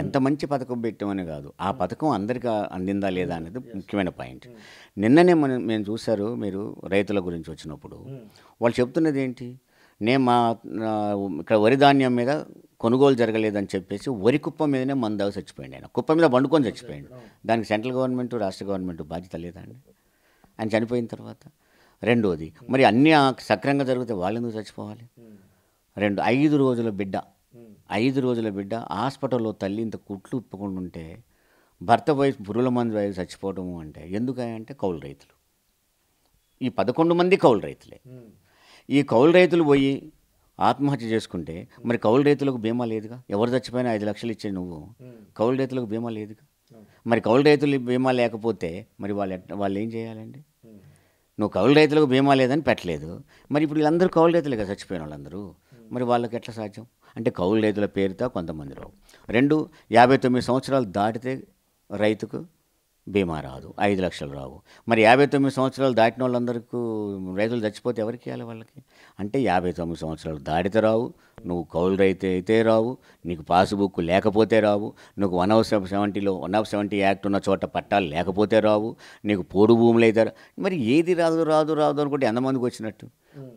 ఎంత మంచి పథకం పెట్టామని కాదు ఆ పథకం అందరికీ అందిందా లేదా అనేది ముఖ్యమైన పాయింట్ నిన్ననే మనం మేము చూశారు మీరు రైతుల గురించి వచ్చినప్పుడు వాళ్ళు చెప్తున్నది ఏంటి నేను మా ఇక్కడ వరి ధాన్యం మీద కొనుగోలు జరగలేదని చెప్పేసి వరి కుప్ప మీదనే మందావు చచ్చిపోయింది ఆయన కుప్ప మీద వండుకొని చచ్చిపోయింది దానికి సెంట్రల్ గవర్నమెంట్ రాష్ట్ర గవర్నమెంట్ బాధ్యత లేదా అండి ఆయన చనిపోయిన తర్వాత రెండోది మరి అన్నీ సక్రంగా జరిగితే వాళ్ళు ఎందుకు చచ్చిపోవాలి రెండు ఐదు రోజుల బిడ్డ ఐదు రోజుల బిడ్డ హాస్పిటల్లో తల్లి ఇంత కుట్లు ఉప్పుకుంటుంటే ఉంటే భర్త వయసు పురుల మంది వయసు చచ్చిపోవటము అంటే ఎందుకంటే కౌలు రైతులు ఈ పదకొండు మంది కౌలు రైతులే ఈ కౌలు రైతులు పోయి ఆత్మహత్య చేసుకుంటే మరి కౌలు రైతులకు బీమా లేదుగా ఎవరు చచ్చిపోయినా ఐదు లక్షలు ఇచ్చే నువ్వు కౌలు రైతులకు బీమా లేదుగా మరి కౌలు రైతులు బీమా లేకపోతే మరి వాళ్ళు వాళ్ళు ఏం చేయాలండి నువ్వు కౌలు రైతులకు బీమా లేదని పెట్టలేదు మరి ఇప్పుడు వీళ్ళందరూ కౌలు రైతులు కదా చచ్చిపోయిన వాళ్ళందరూ మరి వాళ్ళకి ఎట్లా సాధ్యం అంటే కౌలు రైతుల పేరుతో కొంతమందిలో రెండు యాభై తొమ్మిది సంవత్సరాలు దాటితే రైతుకు బీమా రాదు ఐదు లక్షలు రావు మరి యాభై తొమ్మిది సంవత్సరాలు దాటిన వాళ్ళందరికీ రైతులు చచ్చిపోతే ఎవరికి ఇవ్వాలి వాళ్ళకి అంటే యాభై తొమ్మిది సంవత్సరాలు దాటితే రావు నువ్వు కౌలు రైతు అయితే రావు నీకు పాస్బుక్ లేకపోతే రావు నువ్వు వన్ ఆఫ్ సెవెంటీలో వన్ ఆఫ్ సెవెంటీ యాక్ట్ ఉన్న చోట పట్టాలు లేకపోతే రావు నీకు పోడు భూములు అయితే మరి ఏది రాదు రాదు రాదు అనుకుంటే ఎంతమందికి వచ్చినట్టు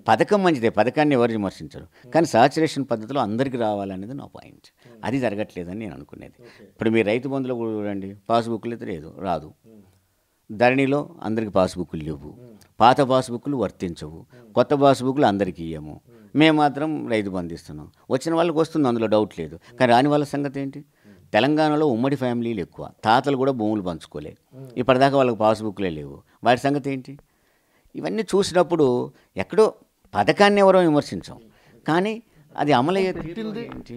పథకం మంచిదే పథకాన్ని ఎవరు విమర్శించరు కానీ సాచురేషన్ పద్ధతిలో అందరికీ రావాలనేది నా పాయింట్ అది జరగట్లేదని నేను అనుకునేది ఇప్పుడు మీ రైతు బంధువులు కూడా చూడండి పాస్బుక్లు అయితే లేదు రాదు ధరణిలో అందరికీ పాస్బుక్లు లేవు పాత పాస్బుక్లు వర్తించవు కొత్త పాస్బుక్లు అందరికీ ఇయ్యము మేము మాత్రం రైతు బంధిస్తున్నాం వచ్చిన వాళ్ళకి వస్తుంది అందులో డౌట్ లేదు కానీ రాని వాళ్ళ సంగతి ఏంటి తెలంగాణలో ఉమ్మడి ఫ్యామిలీలు ఎక్కువ తాతలు కూడా భూములు పంచుకోలే ఇప్పటిదాకా వాళ్ళకి పాస్బుక్లే లేవు వాటి సంగతి ఏంటి ఇవన్నీ చూసినప్పుడు ఎక్కడో పథకాన్ని ఎవరో విమర్శించాం కానీ అది అమలయ్యే ఏంటి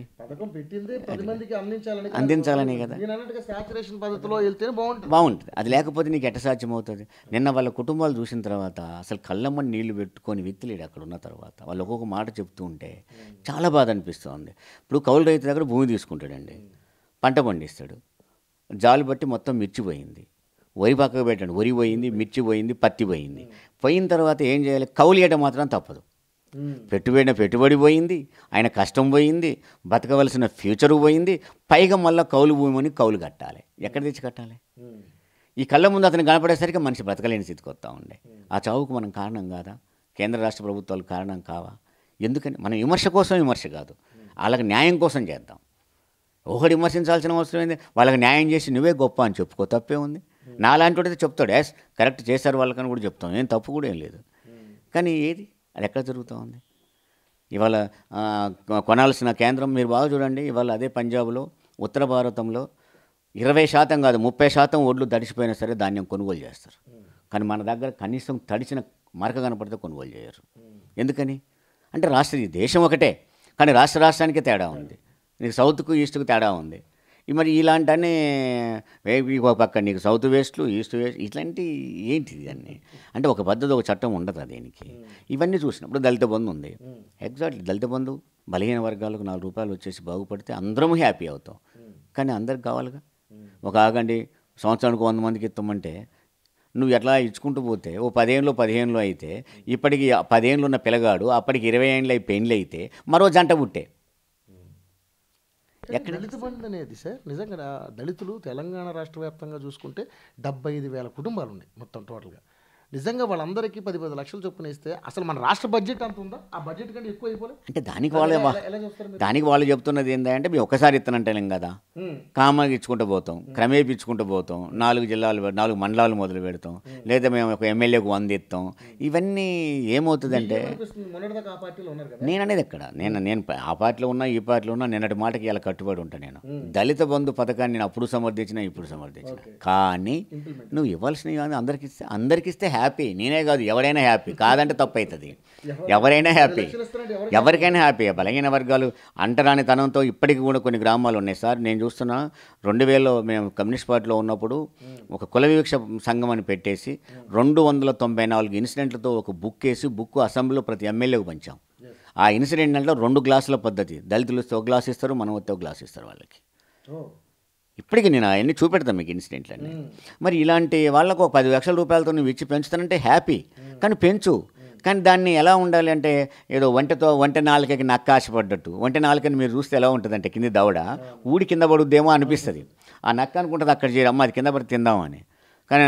అందించాలనే కదా బాగుంటుంది అది లేకపోతే నీకు ఎట్ట సాధ్యం అవుతుంది నిన్న వాళ్ళ కుటుంబాలు చూసిన తర్వాత అసలు కళ్ళమ్మని నీళ్లు పెట్టుకొని వ్యక్తులేడు అక్కడ ఉన్న తర్వాత వాళ్ళు ఒక్కొక్క మాట చెప్తూ ఉంటే చాలా బాధ అనిపిస్తుంది ఇప్పుడు కౌలు రైతు దగ్గర భూమి తీసుకుంటాడండి పంట పండిస్తాడు జాలు బట్టి మొత్తం మిర్చిపోయింది వరి పక్కకు పెట్టండి వరి పోయింది మిర్చి పోయింది పత్తి పోయింది పోయిన తర్వాత ఏం చేయాలి కౌలియటం మాత్రం తప్పదు పెట్టుబడిన పెట్టుబడి పోయింది ఆయన కష్టం పోయింది బతకవలసిన ఫ్యూచర్ పోయింది పైగా మళ్ళీ కౌలు భూమి కౌలు కట్టాలి ఎక్కడ తెచ్చి కట్టాలి ఈ కళ్ళ ముందు అతను కనపడేసరికి మనిషి బ్రతకలేని స్థితికి వస్తూ ఉండే ఆ చావుకు మనం కారణం కాదా కేంద్ర రాష్ట్ర ప్రభుత్వాలు కారణం కావా ఎందుకని మనం విమర్శ కోసం విమర్శ కాదు వాళ్ళకి న్యాయం కోసం చేద్దాం ఒకటి విమర్శించాల్సిన అవసరం ఏంది వాళ్ళకి న్యాయం చేసి నువ్వే గొప్ప అని చెప్పుకో తప్పే ఉంది నాలాంటి చెప్తాడు యాస్ కరెక్ట్ చేశారు వాళ్ళకని కూడా చెప్తాం ఏం తప్పు కూడా ఏం లేదు hmm. కానీ ఏది అది ఎక్కడ జరుగుతూ ఉంది ఇవాళ కొనాల్సిన కేంద్రం మీరు బాగా చూడండి ఇవాళ అదే పంజాబ్లో ఉత్తర భారతంలో ఇరవై శాతం కాదు ముప్పై శాతం ఒడ్లు తడిచిపోయినా సరే ధాన్యం కొనుగోలు చేస్తారు hmm. కానీ మన దగ్గర కనీసం తడిచిన మరక కనపడితే కొనుగోలు చేయరు hmm. ఎందుకని అంటే రాష్ట్ర దేశం ఒకటే కానీ రాష్ట్ర రాష్ట్రానికే తేడా ఉంది నీకు సౌత్కు ఈస్ట్కు తేడా ఉంది మరి ఇలాంటి ఒక పక్క నీకు సౌత్ వేస్ట్లు ఈస్ట్ వేస్ట్ ఇట్లాంటి ఏంటిది అన్నీ అంటే ఒక పద్ధతి ఒక చట్టం ఉండదు దీనికి ఇవన్నీ చూసినప్పుడు దళిత బంధు ఉంది ఎగ్జాక్ట్లీ దళిత బంధు బలహీన వర్గాలకు నాలుగు రూపాయలు వచ్చేసి బాగుపడితే అందరం హ్యాపీ అవుతాం కానీ అందరికి కావాలిగా ఒక ఆగండి సంవత్సరానికి వంద మందికి ఇస్తామంటే నువ్వు ఎట్లా ఇచ్చుకుంటూ పోతే ఓ పదిహేనులో పదిహేనులో అయితే ఇప్పటికి పదిహేనులో ఉన్న పిల్లగాడు అప్పటికి ఇరవై ఏళ్ళు అయి పెండ్లు అయితే మరో జంట పుట్టే దళిత బంధు అనేది సార్ నిజంగా దళితులు తెలంగాణ రాష్ట్ర వ్యాప్తంగా చూసుకుంటే డెబ్బై ఐదు వేల కుటుంబాలు ఉన్నాయి మొత్తం టోటల్గా నిజంగా వాళ్ళందరికీ పది పది లక్షలు చొప్పున ఇస్తే అసలు మన రాష్ట్ర బడ్జెట్ అంత ఉందా ఆ బడ్జెట్ కంటే ఎక్కువ అయిపోలేదు అంటే దానికి వాళ్ళు దానికి వాళ్ళు చెప్తున్నది ఏంటంటే మేము ఒకసారి ఇస్తానంటలేం కదా కామాగా ఇచ్చుకుంటూ పోతాం క్రమేపీ ఇచ్చుకుంటూ పోతాం నాలుగు జిల్లాలు నాలుగు మండలాలు మొదలు పెడతాం లేదా మేము ఒక ఎమ్మెల్యేకు వంద ఇస్తాం ఇవన్నీ ఏమవుతుందంటే నేననేది ఎక్కడ నేను నేను ఆ పార్టీలో ఉన్నా ఈ పార్టీలో ఉన్నా నిన్నటి మాటకి ఇలా కట్టుబడి ఉంటాను నేను దళిత బంధు పథకాన్ని నేను అప్పుడు సమర్థించిన ఇప్పుడు సమర్థించిన కానీ నువ్వు ఇవ్వాల్సినవి అందరికి ఇస్తే అందరికి ఇస్తే హ్యాపీ హ్యాపీ నేనే కాదు ఎవరైనా హ్యాపీ కాదంటే తప్పు అవుతుంది ఎవరైనా హ్యాపీ ఎవరికైనా హ్యాపీ బలహీన వర్గాలు అంటరాని తనంతో ఇప్పటికి కూడా కొన్ని గ్రామాలు ఉన్నాయి సార్ నేను చూస్తున్నా రెండు వేలలో మేము కమ్యూనిస్ట్ పార్టీలో ఉన్నప్పుడు ఒక కుల వివక్ష సంఘం అని పెట్టేసి రెండు వందల తొంభై నాలుగు ఇన్సిడెంట్లతో ఒక బుక్ వేసి బుక్ అసెంబ్లీలో ప్రతి ఎమ్మెల్యేకు పంచాం ఆ ఇన్సిడెంట్ అంటే రెండు గ్లాసుల పద్ధతి దళితులు ఒక గ్లాస్ ఇస్తారు మనం ఒక గ్లాస్ ఇస్తారు వాళ్ళకి ఇప్పటికి నేను అవన్నీ చూపెడతాను మీకు ఇన్సిడెంట్లన్నీ మరి ఇలాంటి వాళ్ళకు ఒక పది లక్షల రూపాయలతో నువ్వు ఇచ్చి పెంచుతానంటే హ్యాపీ కానీ పెంచు కానీ దాన్ని ఎలా ఉండాలి అంటే ఏదో వంటతో వంట నాలుకకి నక్క ఆశపడ్డట్టు వంట నాలుకని మీరు చూస్తే ఎలా ఉంటుందంటే కింద దవడ ఊడి కింద పడుద్దేమో అనిపిస్తుంది ఆ నక్క అనుకుంటుంది అక్కడ చేయమ్మా అది కింద పడి తిందామని కానీ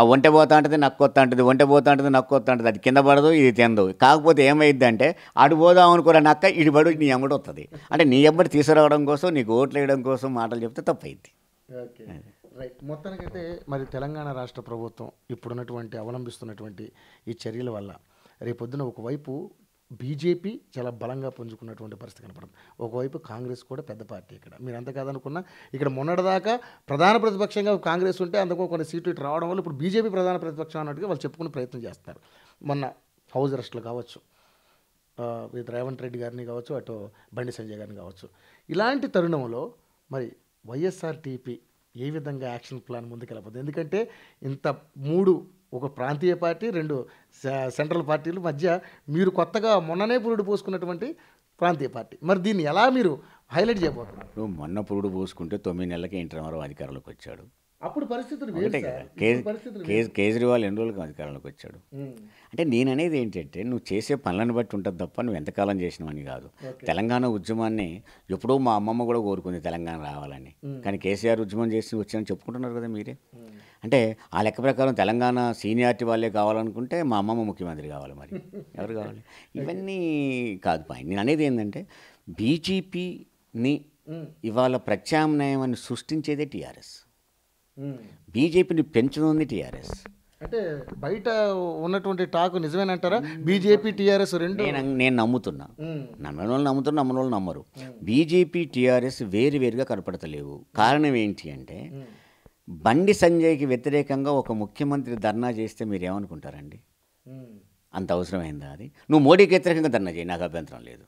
ఆ వంట పోతా ఉంటుంది నక్కు వస్తా ఉంటుంది వంట పోతా ఉంటుంది నక్కు వస్తా ఉంటుంది అది కింద పడదు ఇది తిందవు కాకపోతే ఏమైంది అంటే అటు పోదాం అనుకున్న నక్క ఇటు పడు నీ ఎమ్మడి వస్తుంది అంటే నీ ఎమ్మడి తీసుకురావడం కోసం నీకు ఓట్లు వేయడం కోసం మాటలు చెప్తే తప్పైంది రైట్ మొత్తానికైతే మరి తెలంగాణ రాష్ట్ర ప్రభుత్వం ఇప్పుడున్నటువంటి అవలంబిస్తున్నటువంటి ఈ చర్యల వల్ల రేపొద్దున ఒకవైపు బీజేపీ చాలా బలంగా పుంజుకున్నటువంటి పరిస్థితి కనపడుతుంది ఒకవైపు కాంగ్రెస్ కూడా పెద్ద పార్టీ ఇక్కడ మీరు అంత కాదనుకున్నా ఇక్కడ మొన్నటిదాకా ప్రధాన ప్రతిపక్షంగా కాంగ్రెస్ ఉంటే అందుకు కొన్ని సీట్లు ఇటు రావడం వల్ల ఇప్పుడు బీజేపీ ప్రధాన ప్రతిపక్షం అన్నట్టుగా వాళ్ళు చెప్పుకునే ప్రయత్నం చేస్తారు మొన్న హౌజ్ అరెస్ట్లు కావచ్చు విత్ రేవంత్ రెడ్డి గారిని కావచ్చు అటు బండి సంజయ్ గారిని కావచ్చు ఇలాంటి తరుణంలో మరి వైఎస్ఆర్టీపీ ఏ విధంగా యాక్షన్ ప్లాన్ ముందుకెళ్ళబోతుంది ఎందుకంటే ఇంత మూడు ఒక ప్రాంతీయ పార్టీ రెండు సెంట్రల్ పార్టీలు మధ్య మీరు కొత్తగా మొన్ననే పురుడు పోసుకున్నటువంటి ప్రాంతీయ పార్టీ మరి దీన్ని ఎలా మీరు హైలైట్ చేయబోతున్నారు మొన్న పురుడు పోసుకుంటే తొమ్మిది నెలలకి ఎన్ రామారావు అధికారంలోకి వచ్చాడు అప్పుడు పరిస్థితులు కేజ్రీవాల్ ఎన్ని రోజులకి అధికారంలోకి వచ్చాడు అంటే నేను అనేది ఏంటంటే నువ్వు చేసే పనులను బట్టి ఉంటుంది తప్ప నువ్వు ఎంతకాలం చేసినవని కాదు తెలంగాణ ఉద్యమాన్ని ఎప్పుడో మా అమ్మమ్మ కూడా కోరుకుంది తెలంగాణ రావాలని కానీ కేసీఆర్ ఉద్యమం చేసి వచ్చానని చెప్పుకుంటున్నారు కదా మీరే అంటే ఆ లెక్క ప్రకారం తెలంగాణ సీనియారిటీ వాళ్ళే కావాలనుకుంటే మా అమ్మమ్మ ముఖ్యమంత్రి కావాలి మరి ఎవరు కావాలి ఇవన్నీ కాదు పాయింట్ నేను అనేది ఏంటంటే బీజేపీని ఇవాళ ప్రత్యామ్నాయం అని సృష్టించేదే టీఆర్ఎస్ బీజేపీని పెంచుతుంది టీఆర్ఎస్ అంటే బయట ఉన్నటువంటి టాక్ నిజమేనంటారా బీజేపీ టీఆర్ఎస్ రెండు నేను నమ్ముతున్నా నమ్మని వాళ్ళు నమ్ముతున్నా నమ్మని వాళ్ళు నమ్మరు బీజేపీ టీఆర్ఎస్ వేరు వేరుగా కనపడతలేవు కారణం ఏంటి అంటే బండి సంజయ్కి వ్యతిరేకంగా ఒక ముఖ్యమంత్రి ధర్నా చేస్తే మీరు ఏమనుకుంటారండి అంత అవసరమైందా అది నువ్వు మోడీకి వ్యతిరేకంగా ధర్నా చేయి నాకు అభ్యంతరం లేదు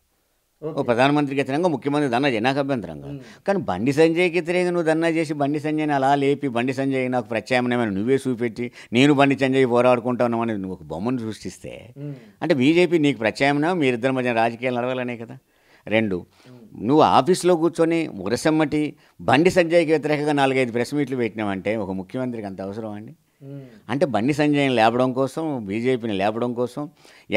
ఓ ప్రధానమంత్రికి వ్యతిరేకంగా ముఖ్యమంత్రి ధర్నా చేయి నాకు అభ్యంతరంగా కానీ బండి సంజయ్కి వ్యతిరేకంగా నువ్వు ధర్నా చేసి బండి సంజయ్ని అలా లేపి బండి సంజయ్ నాకు ప్రత్యామ్నాయమని నువ్వే చూపెట్టి నేను బండి సంజయ్ పోరాడుకుంటాను అని నువ్వు ఒక బొమ్మను సృష్టిస్తే అంటే బీజేపీ నీకు ప్రత్యామ్నాయం మీరిద్దరి మధ్య రాజకీయాలు నడవాలనే కదా రెండు నువ్వు ఆఫీస్లో కూర్చొని ఉరసమ్మటి బండి సంజయ్కి వ్యతిరేకంగా నాలుగైదు ప్రెస్ మీట్లు పెట్టినామంటే ఒక ముఖ్యమంత్రికి అంత అవసరం అండి అంటే బండి సంజయ్ని లేపడం కోసం బీజేపీని లేపడం కోసం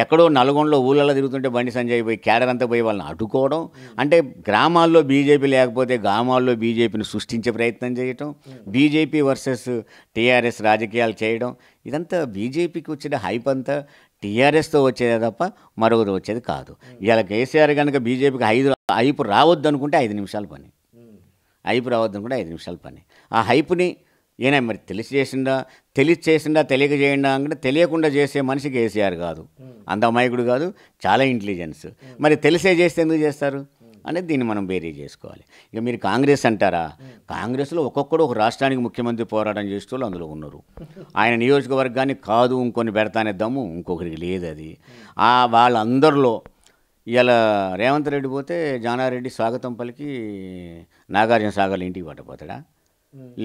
ఎక్కడో నల్గొండలో ఊళ్ళలో తిరుగుతుంటే బండి సంజయ్ పోయి కేడర్ అంతా పోయి వాళ్ళని అడ్డుకోవడం అంటే గ్రామాల్లో బీజేపీ లేకపోతే గ్రామాల్లో బీజేపీని సృష్టించే ప్రయత్నం చేయటం బీజేపీ వర్సెస్ టీఆర్ఎస్ రాజకీయాలు చేయడం ఇదంతా బీజేపీకి వచ్చిన హైప్ అంతా టీఆర్ఎస్తో వచ్చేదే తప్ప మరొకటి వచ్చేది కాదు ఇవాళ కేసీఆర్ కనుక బీజేపీకి ఐదు హైపు రావద్దు అనుకుంటే ఐదు నిమిషాల పని హైపు రావద్దు అనుకుంటే ఐదు నిమిషాల పని ఆ హైపుని ఏనా మరి తెలిసి చేసిండా తెలిసి చేసిండా తెలియక చేయండా అంటే తెలియకుండా చేసే మనిషి కేసీఆర్ కాదు అంత అమాయకుడు కాదు చాలా ఇంటెలిజెన్స్ మరి తెలిసే చేస్తే ఎందుకు చేస్తారు అనేది దీన్ని మనం వేరే చేసుకోవాలి ఇక మీరు కాంగ్రెస్ అంటారా కాంగ్రెస్లో ఒక్కొక్కడు ఒక రాష్ట్రానికి ముఖ్యమంత్రి పోరాటం చేస్తూ అందులో ఉన్నారు ఆయన నియోజకవర్గాన్ని కాదు ఇంకొన్ని పెడతానే దమ్ము ఇంకొకరికి లేదు అది ఆ వాళ్ళందరిలో ఇలా రేవంత్ రెడ్డి పోతే జానారెడ్డి స్వాగతం పలికి నాగార్జున సాగర్ ఇంటికి పట్టపోతాడా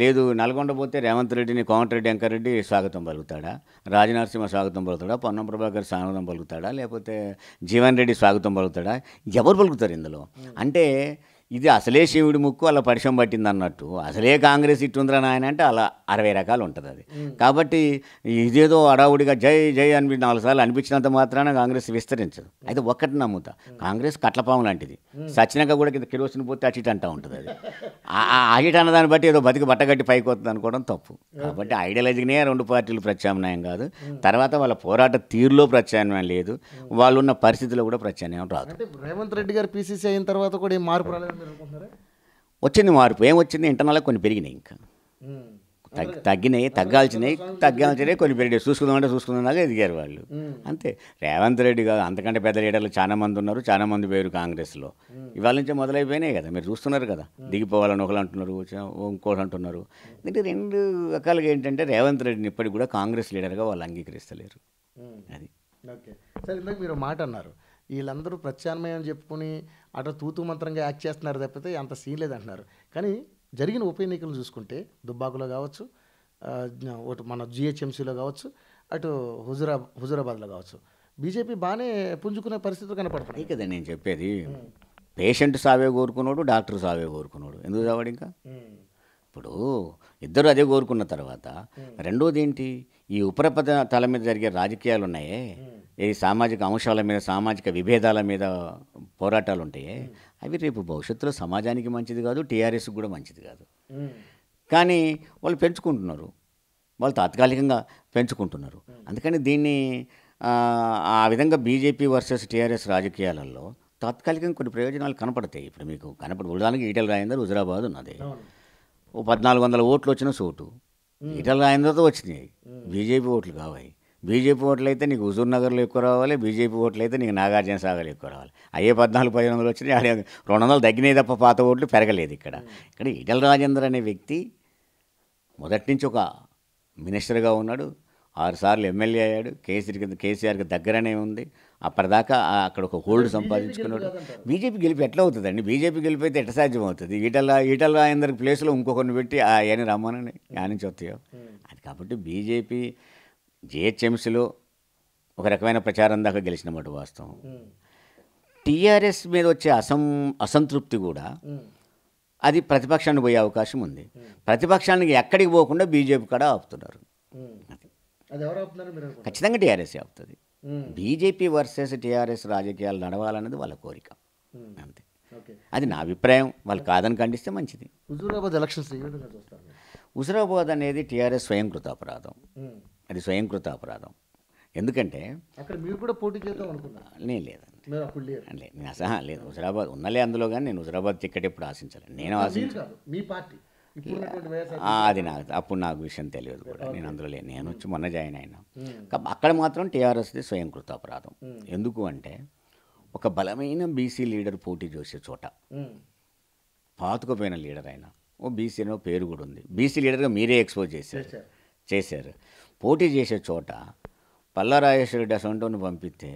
లేదు నల్గొండ పోతే రేవంత్ రెడ్డిని కోమటిరెడ్డి వెంకరెడ్డి స్వాగతం పలుకుతాడా రాజనరసింహ స్వాగతం పలుకుతాడా పొన్నం ప్రభాకర్ స్వాగతం పలుకుతాడా లేకపోతే జీవన్ రెడ్డి స్వాగతం పలుకుతాడా ఎవరు పలుకుతారు ఇందులో అంటే ఇది అసలే శివుడి ముక్కు అలా పరిశం పట్టింది అన్నట్టు అసలే కాంగ్రెస్ ఇట్టుందిరా నాయన అంటే అలా అరవై రకాలు ఉంటుంది అది కాబట్టి ఇదేదో అడావుడిగా జై జై అని నాలుగు సార్లు అనిపించినంత మాత్రాన కాంగ్రెస్ విస్తరించదు అయితే ఒక్కటి నమ్ముతా కాంగ్రెస్ కట్లపాము లాంటిది సచ్చినాక కూడా కింద కిరోసిన పోతే అచిట్ అంటూ ఉంటుంది అది అచిట్ అన్న దాన్ని బట్టి ఏదో బతికి బట్టగట్టి పైకి వస్తుంది అనుకోవడం తప్పు కాబట్టి ఐడియాలజీనే రెండు పార్టీలు ప్రత్యామ్నాయం కాదు తర్వాత వాళ్ళ పోరాట తీరులో ప్రత్యామ్నాయం లేదు వాళ్ళు ఉన్న పరిస్థితిలో కూడా ప్రత్యామ్నాయం రాదు రేవంత్ రెడ్డి గారు పీసీసీ అయిన తర్వాత కూడా మార్పు రాలేదు వచ్చింది మార్పు ఏం వచ్చింది ఇంటర్నల్గా కొన్ని పెరిగినాయి ఇంకా తగ్గినాయి తగ్గాల్సినవి తగ్గాల్సినవి కొన్ని పెరిగాయి చూసుకుందామంటే చూసుకుందాగా ఎదిగారు వాళ్ళు అంతే రేవంత్ రెడ్డి కాదు అంతకంటే పెద్ద లీడర్లు చాలా మంది ఉన్నారు చాలా మంది పోయారు కాంగ్రెస్లో ఇవాళ నుంచే మొదలైపోయినాయి కదా మీరు చూస్తున్నారు కదా దిగిపోవాలని ఒకరు అంటున్నారు ఇంకోటి అంటున్నారు అంటే రెండు రకాలుగా ఏంటంటే రేవంత్ రెడ్డిని ఇప్పటికి కూడా కాంగ్రెస్ లీడర్గా వాళ్ళు అంగీకరిస్తలేరు అది ఓకే సార్ ఇందాక మీరు మాట అన్నారు వీళ్ళందరూ ప్రత్యామ్నాయం చెప్పుకుని అటు తూతూ మంత్రంగా యాక్ట్ చేస్తున్నారు తప్పితే అంత సీన్ లేదంటున్నారు కానీ జరిగిన ఉప ఎన్నికలు చూసుకుంటే దుబ్బాకులో కావచ్చు ఒకటి మన జిహెచ్ఎంసీలో కావచ్చు అటు హుజురా హుజురాబాద్లో కావచ్చు బీజేపీ బాగానే పుంజుకునే పరిస్థితులు కనపడుతుంది కదా నేను చెప్పేది పేషెంట్ సావే కోరుకున్నాడు డాక్టర్ సావే కోరుకున్నాడు ఎందుకు కావాడు ఇంకా ఇప్పుడు ఇద్దరు అదే కోరుకున్న తర్వాత రెండోది ఏంటి ఈ ఉపరపద తల మీద జరిగే రాజకీయాలు ఉన్నాయే ఈ సామాజిక అంశాల మీద సామాజిక విభేదాల మీద పోరాటాలు ఉంటాయే అవి రేపు భవిష్యత్తులో సమాజానికి మంచిది కాదు టీఆర్ఎస్కి కూడా మంచిది కాదు కానీ వాళ్ళు పెంచుకుంటున్నారు వాళ్ళు తాత్కాలికంగా పెంచుకుంటున్నారు అందుకని దీన్ని ఆ విధంగా బీజేపీ వర్సెస్ టీఆర్ఎస్ రాజకీయాలలో తాత్కాలికంగా కొన్ని ప్రయోజనాలు కనపడతాయి ఇప్పుడు మీకు కనపడ ఉదాహరణకి ఈటల రాజేందర్ హుజరాబాద్ ఉన్నది ఓ పద్నాలుగు వందల ఓట్లు వచ్చిన సోటు ఇటల్ ఆయన తర్వాత వచ్చినాయి బీజేపీ ఓట్లు కావాలి బీజేపీ ఓట్లు అయితే నీకు హుజూర్నగర్లో ఎక్కువ రావాలి బీజేపీ ఓట్లు అయితే నీకు నాగార్జున ఎక్కువ రావాలి అయ్యే పద్నాలుగు పది వందలు వచ్చినాయి రెండు వందలు తగ్గినాయి తప్ప పాత ఓట్లు పెరగలేదు ఇక్కడ ఇక్కడ ఇటల్ రాజేందర్ అనే వ్యక్తి మొదటి నుంచి ఒక మినిస్టర్గా ఉన్నాడు ఆరుసార్లు ఎమ్మెల్యే అయ్యాడు కేసీఆర్ కింద కేసీఆర్కి దగ్గరనే ఉంది అప్పటిదాకా అక్కడ ఒక హోల్డ్ సంపాదించుకున్నాడు బీజేపీ గెలిపి ఎట్లా అవుతుందండి బీజేపీ గెలిపితే ఎట్ట సాధ్యం అవుతుంది ఈటల ఈటల రాయందరి ప్లేస్లో ఇంకొకరిని పెట్టి ఆయన రమ్మనని యానించి వస్తాయో అది కాబట్టి బీజేపీ జిహెచ్ఎంసీలో ఒక రకమైన ప్రచారం దాకా గెలిచిన మాట వాస్తవం టీఆర్ఎస్ మీద వచ్చే అసం అసంతృప్తి కూడా అది ప్రతిపక్షానికి పోయే అవకాశం ఉంది ప్రతిపక్షానికి ఎక్కడికి పోకుండా బీజేపీ కూడా ఆపుతున్నారు ఖచ్చితంగా టీఆర్ఎస్ ఆపుతుంది Hmm. బీజేపీ వర్సెస్ టీఆర్ఎస్ రాజకీయాలు నడవాలన్నది వాళ్ళ కోరిక hmm. అంతే అది నా అభిప్రాయం వాళ్ళు కాదని ఖండిస్తే మంచిది హుజూరాబాద్ హుజూరాబాద్ అనేది టీఆర్ఎస్ స్వయంకృత అపరాధం hmm. అది స్వయంకృత అపరాధం ఎందుకంటే అక్కడ మీరు కూడా పోటీ చేద్దాం అనుకున్నాను నేను లేదండి లేదు నేను అసహా లేదు హుజరాబాద్ ఉన్నలే అందులో కానీ నేను హుజరాబాద్ టికెట్ ఎప్పుడు ఆశించాలి నేను ఆశించాను మీ పార్టీ అది నాకు అప్పుడు నాకు విషయం తెలియదు కూడా నేను అందులో లేదు నేను వచ్చి మొన్న జాయిన్ అయినా అక్కడ మాత్రం టీఆర్ఎస్ది స్వయం అపరాధం ఎందుకు అంటే ఒక బలమైన బీసీ లీడర్ పోటీ చేసే చోట పాతుకుపోయిన లీడర్ అయినా ఓ బీసీ అనో పేరు కూడా ఉంది బీసీ లీడర్గా మీరే ఎక్స్పోజ్ చేశారు చేశారు పోటీ చేసే చోట పల్లరాజేశ్వరి రాజేశ్వరరెడ్డి అసంటోని పంపిస్తే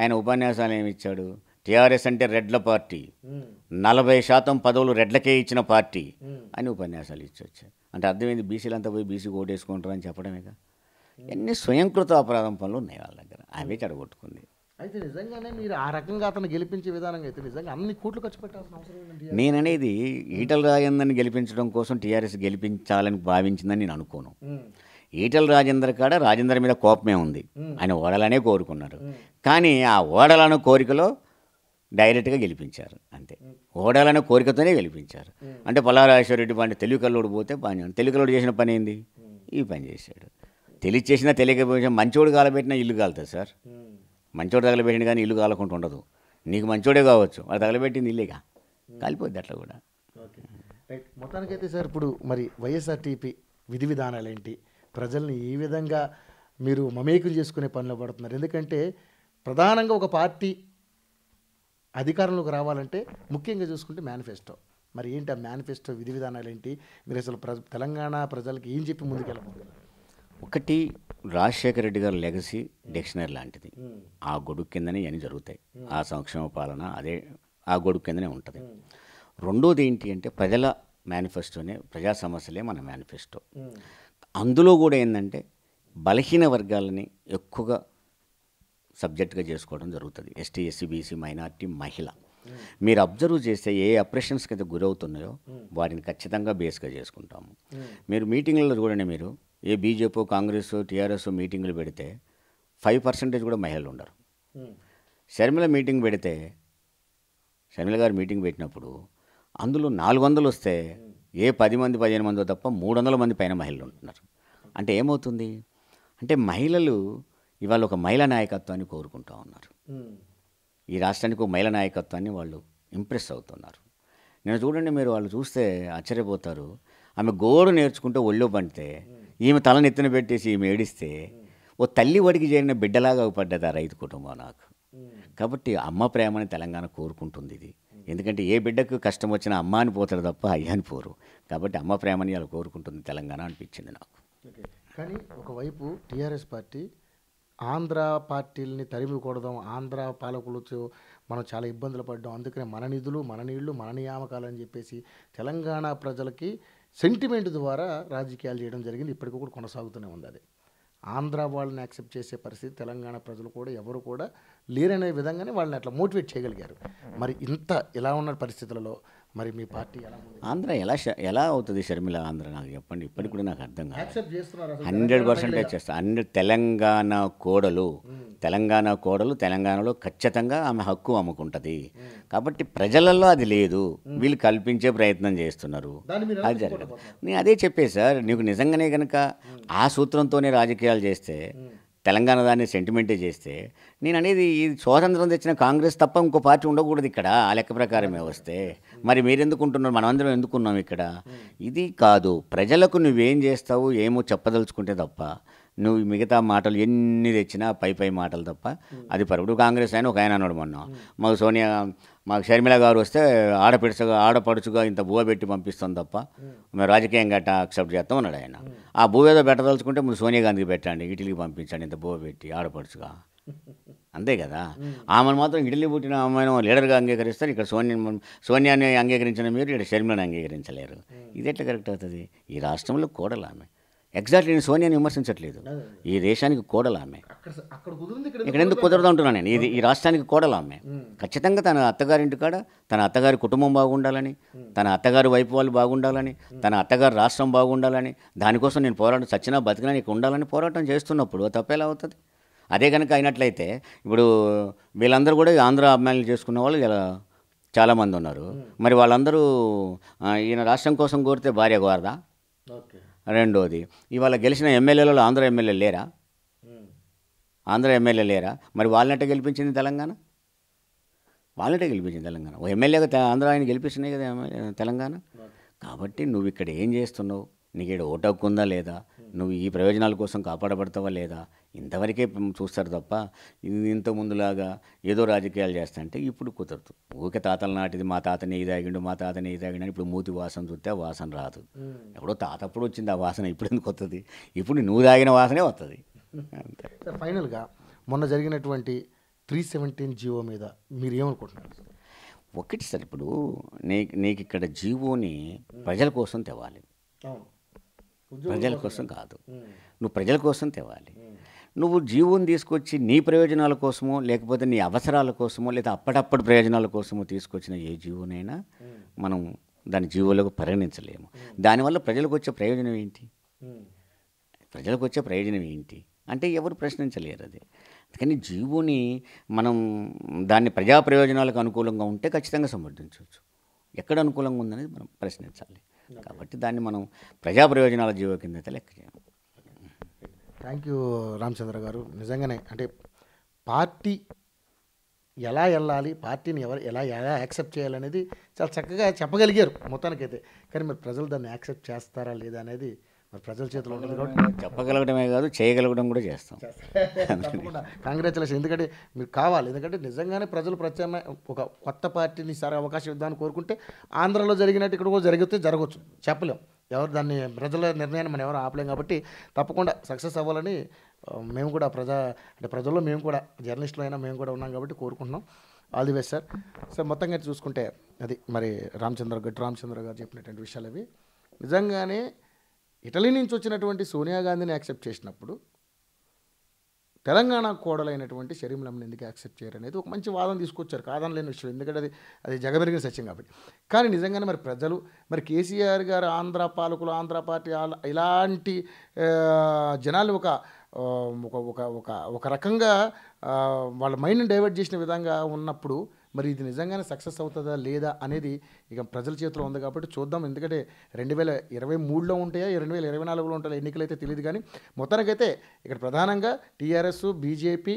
ఆయన ఉపన్యాసాలు ఏమి ఇచ్చాడు టీఆర్ఎస్ అంటే రెడ్ల పార్టీ నలభై శాతం పదవులు రెడ్లకే ఇచ్చిన పార్టీ అని ఉపన్యాసాలు ఇచ్చొచ్చారు అంటే అర్థమైంది బీసీలంతా పోయి బీసీ ఓటేసుకుంటారని చెప్పడమే చెప్పడమేగా ఎన్ని స్వయంకృత అపరాధం పనులు ఉన్నాయి వాళ్ళ దగ్గర ఆమె చెడగొట్టుకుంది అయితే నిజంగానే మీరు ఆ రకంగా అతను గెలిపించే విధానంగా అయితే నిజంగా అన్ని కోట్లు ఖర్చు పెట్టాల్సిన అవసరం నేననేది ఈటల రాజేందర్ని గెలిపించడం కోసం టీఆర్ఎస్ గెలిపించాలని భావించిందని నేను అనుకోను ఈటల రాజేందర్ కాడ రాజేందర్ మీద కోపమే ఉంది ఆయన ఓడాలనే కోరుకున్నారు కానీ ఆ ఓడలను కోరికలో డైరెక్ట్గా గెలిపించారు అంతే ఓడాలనే కోరికతోనే గెలిపించారు అంటే పల్లారాజేశ్వరరెడ్డి తెలుగు కల్లోడు పోతే పని కల్లోడు చేసిన పని ఏంది ఈ పని చేశాడు తెలియ చేసినా తెలియకపోయినా మంచోడు కాలబెట్టినా ఇల్లు కాలుతుంది సార్ మంచోడు తగలబెట్టిన కానీ ఇల్లు కాలకుండా ఉండదు నీకు మంచోడే కావచ్చు అది తగలబెట్టింది ఇల్లేగా కాలిపోద్ది అట్లా కూడా మొత్తానికైతే సార్ ఇప్పుడు మరి వైఎస్ఆర్టీపీ విధి విధానాలు ఏంటి ప్రజల్ని ఏ విధంగా మీరు మమేకులు చేసుకునే పనిలో పడుతున్నారు ఎందుకంటే ప్రధానంగా ఒక పార్టీ అధికారంలోకి రావాలంటే ముఖ్యంగా చూసుకుంటే మేనిఫెస్టో మరి ఏంటి ఆ మేనిఫెస్టో విధి విధానాలు ఏంటి మీరు అసలు ప్ర తెలంగాణ ప్రజలకు ఏం చెప్పి ముందుకెళ్ళబోతున్నారు ఒకటి రాజశేఖర రెడ్డి గారి లెగసీ డిక్షనరీ లాంటిది ఆ గొడుగు కిందనే ఇవన్నీ జరుగుతాయి ఆ సంక్షేమ పాలన అదే ఆ గొడుగు కిందనే ఉంటుంది రెండోది ఏంటి అంటే ప్రజల మేనిఫెస్టోనే ప్రజా సమస్యలే మన మేనిఫెస్టో అందులో కూడా ఏంటంటే బలహీన వర్గాలని ఎక్కువగా సబ్జెక్ట్గా చేసుకోవడం జరుగుతుంది ఎస్టీ ఎస్సీ బీసీ మైనార్టీ మహిళ మీరు అబ్జర్వ్ చేస్తే ఏ అప్రెషన్స్కి అయితే గురవుతున్నాయో వాటిని ఖచ్చితంగా బేస్గా చేసుకుంటాము మీరు మీటింగ్లలో చూడండి మీరు ఏ బీజేపీ కాంగ్రెస్ టీఆర్ఎస్ మీటింగ్లు పెడితే ఫైవ్ పర్సెంటేజ్ కూడా మహిళలు ఉండరు శర్మిల మీటింగ్ పెడితే శర్మిల గారు మీటింగ్ పెట్టినప్పుడు అందులో నాలుగు వందలు వస్తే ఏ పది మంది పదిహేను మందో తప్ప మూడు వందల మంది పైన మహిళలు ఉంటున్నారు అంటే ఏమవుతుంది అంటే మహిళలు ఇవాళ ఒక మహిళా నాయకత్వాన్ని కోరుకుంటూ ఉన్నారు ఈ రాష్ట్రానికి ఒక మహిళా నాయకత్వాన్ని వాళ్ళు ఇంప్రెస్ అవుతున్నారు నేను చూడండి మీరు వాళ్ళు చూస్తే ఆశ్చర్యపోతారు ఆమె గోడు నేర్చుకుంటే ఒళ్ళో పండితే ఈమె తలనెత్తిన ఎత్తున పెట్టేసి ఈమె ఏడిస్తే ఓ తల్లి వడికి చేరిన బిడ్డలాగా పడ్డది ఆ రైతు కుటుంబం నాకు కాబట్టి అమ్మ ప్రేమని తెలంగాణ కోరుకుంటుంది ఇది ఎందుకంటే ఏ బిడ్డకు కష్టం వచ్చినా అమ్మ అని పోతారు తప్ప అయ్యాని పోరు కాబట్టి అమ్మ ప్రేమని వాళ్ళు కోరుకుంటుంది తెలంగాణ అనిపించింది నాకు కానీ ఒకవైపు టీఆర్ఎస్ పార్టీ ఆంధ్ర పార్టీలని తరిమి ఆంధ్ర పాలకులతో మనం చాలా ఇబ్బందులు పడ్డాం అందుకనే మన నిధులు మన నీళ్లు మన నియామకాలు అని చెప్పేసి తెలంగాణ ప్రజలకి సెంటిమెంట్ ద్వారా రాజకీయాలు చేయడం జరిగింది ఇప్పటికీ కూడా కొనసాగుతూనే ఉంది అది ఆంధ్ర వాళ్ళని యాక్సెప్ట్ చేసే పరిస్థితి తెలంగాణ ప్రజలు కూడా ఎవరు కూడా లేరనే విధంగానే వాళ్ళని అట్లా మోటివేట్ చేయగలిగారు మరి ఇంత ఇలా ఉన్న పరిస్థితులలో మరి మీ పార్టీ ఆంధ్ర ఎలా ఎలా అవుతుంది షర్మిల ఆంధ్ర నాకు చెప్పండి ఇప్పటికి కూడా నాకు అర్థం కాదు హండ్రెడ్ పర్సెంటేజ్ చేస్తా అన్ని తెలంగాణ కోడలు తెలంగాణ కోడలు తెలంగాణలో ఖచ్చితంగా ఆమె హక్కు అమ్ముకుంటుంది కాబట్టి ప్రజలలో అది లేదు వీళ్ళు కల్పించే ప్రయత్నం చేస్తున్నారు అది జరగదు నేను అదే చెప్పే సార్ నీకు నిజంగానే కనుక ఆ సూత్రంతోనే రాజకీయాలు చేస్తే తెలంగాణ దాన్ని సెంటిమెంటే చేస్తే నేను అనేది ఈ స్వాతంత్రం తెచ్చిన కాంగ్రెస్ తప్ప ఇంకో పార్టీ ఉండకూడదు ఇక్కడ ఆ లెక్క ప్రకారమే వస్తే మరి మీరెందుకుంటున్నారు మనమందరం ఎందుకున్నాం ఇక్కడ ఇది కాదు ప్రజలకు నువ్వేం చేస్తావు ఏమో చెప్పదలుచుకుంటే తప్ప నువ్వు మిగతా మాటలు ఎన్ని తెచ్చినా పై పై మాటలు తప్ప అది పరుడు కాంగ్రెస్ ఆయన ఒక ఆయన అన్నాడు మొన్న మాకు సోనియా మాకు షర్మిల గారు వస్తే ఆడపడుచుగా ఆడపడుచుగా ఇంత భూ పెట్టి పంపిస్తాం తప్ప మేము రాజకీయం గట్ట అక్సెప్ట్ చేస్తాం అన్నాడు ఆయన ఆ ఏదో పెట్టదలుచుకుంటే మీరు సోనియా గాంధీకి పెట్టండి ఇటీలికి పంపించండి ఇంత భూ పెట్టి ఆడపడుచుగా అంతే కదా ఆమెను మాత్రం ఇడ్లీ పుట్టిన అమ్మాయిని లీడర్గా అంగీకరిస్తారు ఇక్కడ సోనియా సోనియాని అంగీకరించిన మీరు ఇక్కడ షర్మిలను అంగీకరించలేరు ఇది ఎట్లా కరెక్ట్ అవుతుంది ఈ రాష్ట్రంలో కోడలు ఆమె ఎగ్జాక్ట్లీ నేను సోనియాని విమర్శించట్లేదు ఈ దేశానికి కోడలు ఆమె ఇక్కడ ఎందుకు కుదరదు అంటున్నాను నేను ఇది ఈ రాష్ట్రానికి కోడలు ఆమె ఖచ్చితంగా తన అత్తగారింటి కాడ తన అత్తగారి కుటుంబం బాగుండాలని తన అత్తగారి వైపు వాళ్ళు బాగుండాలని తన అత్తగారి రాష్ట్రం బాగుండాలని దానికోసం నేను పోరాటం చచ్చినా బతికినా నీకు ఉండాలని పోరాటం చేస్తున్నప్పుడు తప్పేలా అవుతుంది అదే కనుక అయినట్లయితే ఇప్పుడు వీళ్ళందరూ కూడా ఆంధ్ర అభిమానులు చేసుకున్న వాళ్ళు ఇలా చాలామంది ఉన్నారు మరి వాళ్ళందరూ ఈయన రాష్ట్రం కోసం కోరితే భార్య కోరదా రెండోది ఇవాళ గెలిచిన ఎమ్మెల్యేలలో ఆంధ్ర ఎమ్మెల్యే లేరా ఆంధ్ర ఎమ్మెల్యే లేరా మరి వాళ్ళనట్టే గెలిపించింది తెలంగాణ వాళ్ళటే గెలిపించింది తెలంగాణ ఓ ఎమ్మెల్యేగా ఆంధ్ర ఆయన గెలిపిస్తున్నాయి కదా తెలంగాణ కాబట్టి నువ్వు ఇక్కడ ఏం చేస్తున్నావు నీకు ఇక్కడ ఓటు హక్కు ఉందా లేదా నువ్వు ఈ ప్రయోజనాల కోసం కాపాడబడతావా లేదా ఇంతవరకే చూస్తారు తప్ప ఇంత ముందులాగా ఏదో రాజకీయాలు చేస్తా అంటే ఇప్పుడు కుదరదు ఊరికే తాతల నాటిది మా తాత నెయ్యి తాగిండు మా తాత నెయ్యి తాగిండు అని ఇప్పుడు మూతి వాసన చూస్తే ఆ వాసన రాదు ఎప్పుడో తాతప్పుడు వచ్చింది ఆ వాసన ఇప్పుడు ఎందుకు వస్తుంది ఇప్పుడు నువ్వు తాగిన వాసనే వస్తుంది అంతే ఫైనల్గా మొన్న జరిగినటువంటి త్రీ సెవెంటీన్ జీవో మీద మీరు ఏమనుకుంటున్నారు ఒకటి సార్ ఇప్పుడు నీ నీకు ఇక్కడ జీవోని ప్రజల కోసం తేవాలి ప్రజల కోసం కాదు నువ్వు ప్రజల కోసం తేవాలి నువ్వు జీవుని తీసుకొచ్చి నీ ప్రయోజనాల కోసమో లేకపోతే నీ అవసరాల కోసమో లేదా అప్పటప్పటి ప్రయోజనాల కోసమో తీసుకొచ్చిన ఏ జీవునైనా hmm. మనం దాని జీవులకు పరిగణించలేము hmm. దానివల్ల ప్రజలకు వచ్చే ప్రయోజనం ఏంటి hmm. ప్రజలకు వచ్చే ప్రయోజనం ఏంటి అంటే ఎవరు ప్రశ్నించలేరు అది అందుకని జీవుని మనం దాన్ని ప్రజా ప్రయోజనాలకు అనుకూలంగా ఉంటే ఖచ్చితంగా సమర్థించవచ్చు ఎక్కడ అనుకూలంగా ఉందనేది మనం ప్రశ్నించాలి కాబట్టి దాన్ని మనం ప్రజా ప్రయోజనాల జీవో కింద లెక్క చేయాలి థ్యాంక్ యూ రామచంద్ర గారు నిజంగానే అంటే పార్టీ ఎలా వెళ్ళాలి పార్టీని ఎవరు ఎలా ఎలా యాక్సెప్ట్ చేయాలనేది చాలా చక్కగా చెప్పగలిగారు మొత్తానికైతే కానీ మరి ప్రజలు దాన్ని యాక్సెప్ట్ చేస్తారా లేదా అనేది మరి ప్రజల చేతిలో ఉంటుంది కాబట్టి చెప్పగలగడమే కాదు చేయగలగడం కూడా చేస్తాం కాంగ్రాచులేషన్ ఎందుకంటే మీరు కావాలి ఎందుకంటే నిజంగానే ప్రజలు ప్రత్యామ్నాయ ఒక కొత్త పార్టీని సరే అవకాశం ఇద్దామని కోరుకుంటే ఆంధ్రలో జరిగినట్టు ఇక్కడ కూడా జరిగితే జరగవచ్చు చెప్పలేం ఎవరు దాన్ని ప్రజల నిర్ణయాన్ని మనం ఎవరు ఆపలేం కాబట్టి తప్పకుండా సక్సెస్ అవ్వాలని మేము కూడా ప్రజా అంటే ప్రజల్లో మేము కూడా జర్నలిస్టులు అయినా మేము కూడా ఉన్నాం కాబట్టి కోరుకుంటున్నాం all the best sir sir మొత్తంగా చూసుకుంటే అది మరి రామచంద్ర గడ్డి రామచంద్ర గారు చెప్పినటువంటి విషయాలు అవి నిజంగానే ఇటలీ నుంచి వచ్చినటువంటి సోనియా గాంధీని యాక్సెప్ట్ చేసినప్పుడు తెలంగాణ కోడలైనటువంటి షరీంలమ్మని ఎందుకు యాక్సెప్ట్ చేయరు అనేది ఒక మంచి వాదన తీసుకొచ్చారు కాదని లేని విషయం ఎందుకంటే అది అది జగమెరిగిన సత్యం కాబట్టి కానీ నిజంగానే మరి ప్రజలు మరి కేసీఆర్ గారు ఆంధ్ర పాలకులు ఆంధ్ర పార్టీ ఇలాంటి జనాలు ఒక ఒక ఒక ఒక రకంగా వాళ్ళ మైండ్ని డైవర్ట్ చేసిన విధంగా ఉన్నప్పుడు మరి ఇది నిజంగానే సక్సెస్ అవుతుందా లేదా అనేది ఇక ప్రజల చేతిలో ఉంది కాబట్టి చూద్దాం ఎందుకంటే రెండు వేల ఇరవై మూడులో ఉంటాయా రెండు వేల ఇరవై నాలుగులో ఉంటాయా ఎన్నికలు అయితే తెలియదు కానీ మొత్తానికైతే ఇక్కడ ప్రధానంగా టీఆర్ఎస్ బీజేపీ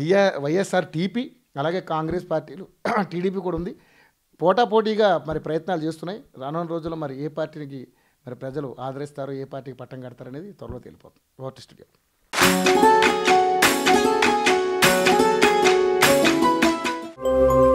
టీఆర్ వైఎస్ఆర్ టీపీ అలాగే కాంగ్రెస్ పార్టీలు టీడీపీ కూడా ఉంది పోటాపోటీగా మరి ప్రయత్నాలు చేస్తున్నాయి రానున్న రోజుల్లో మరి ఏ పార్టీకి మరి ప్రజలు ఆదరిస్తారు ఏ పార్టీకి పట్టం కడతారనేది త్వరలో తెలిపోతుంది ఓటర్ స్టూడియో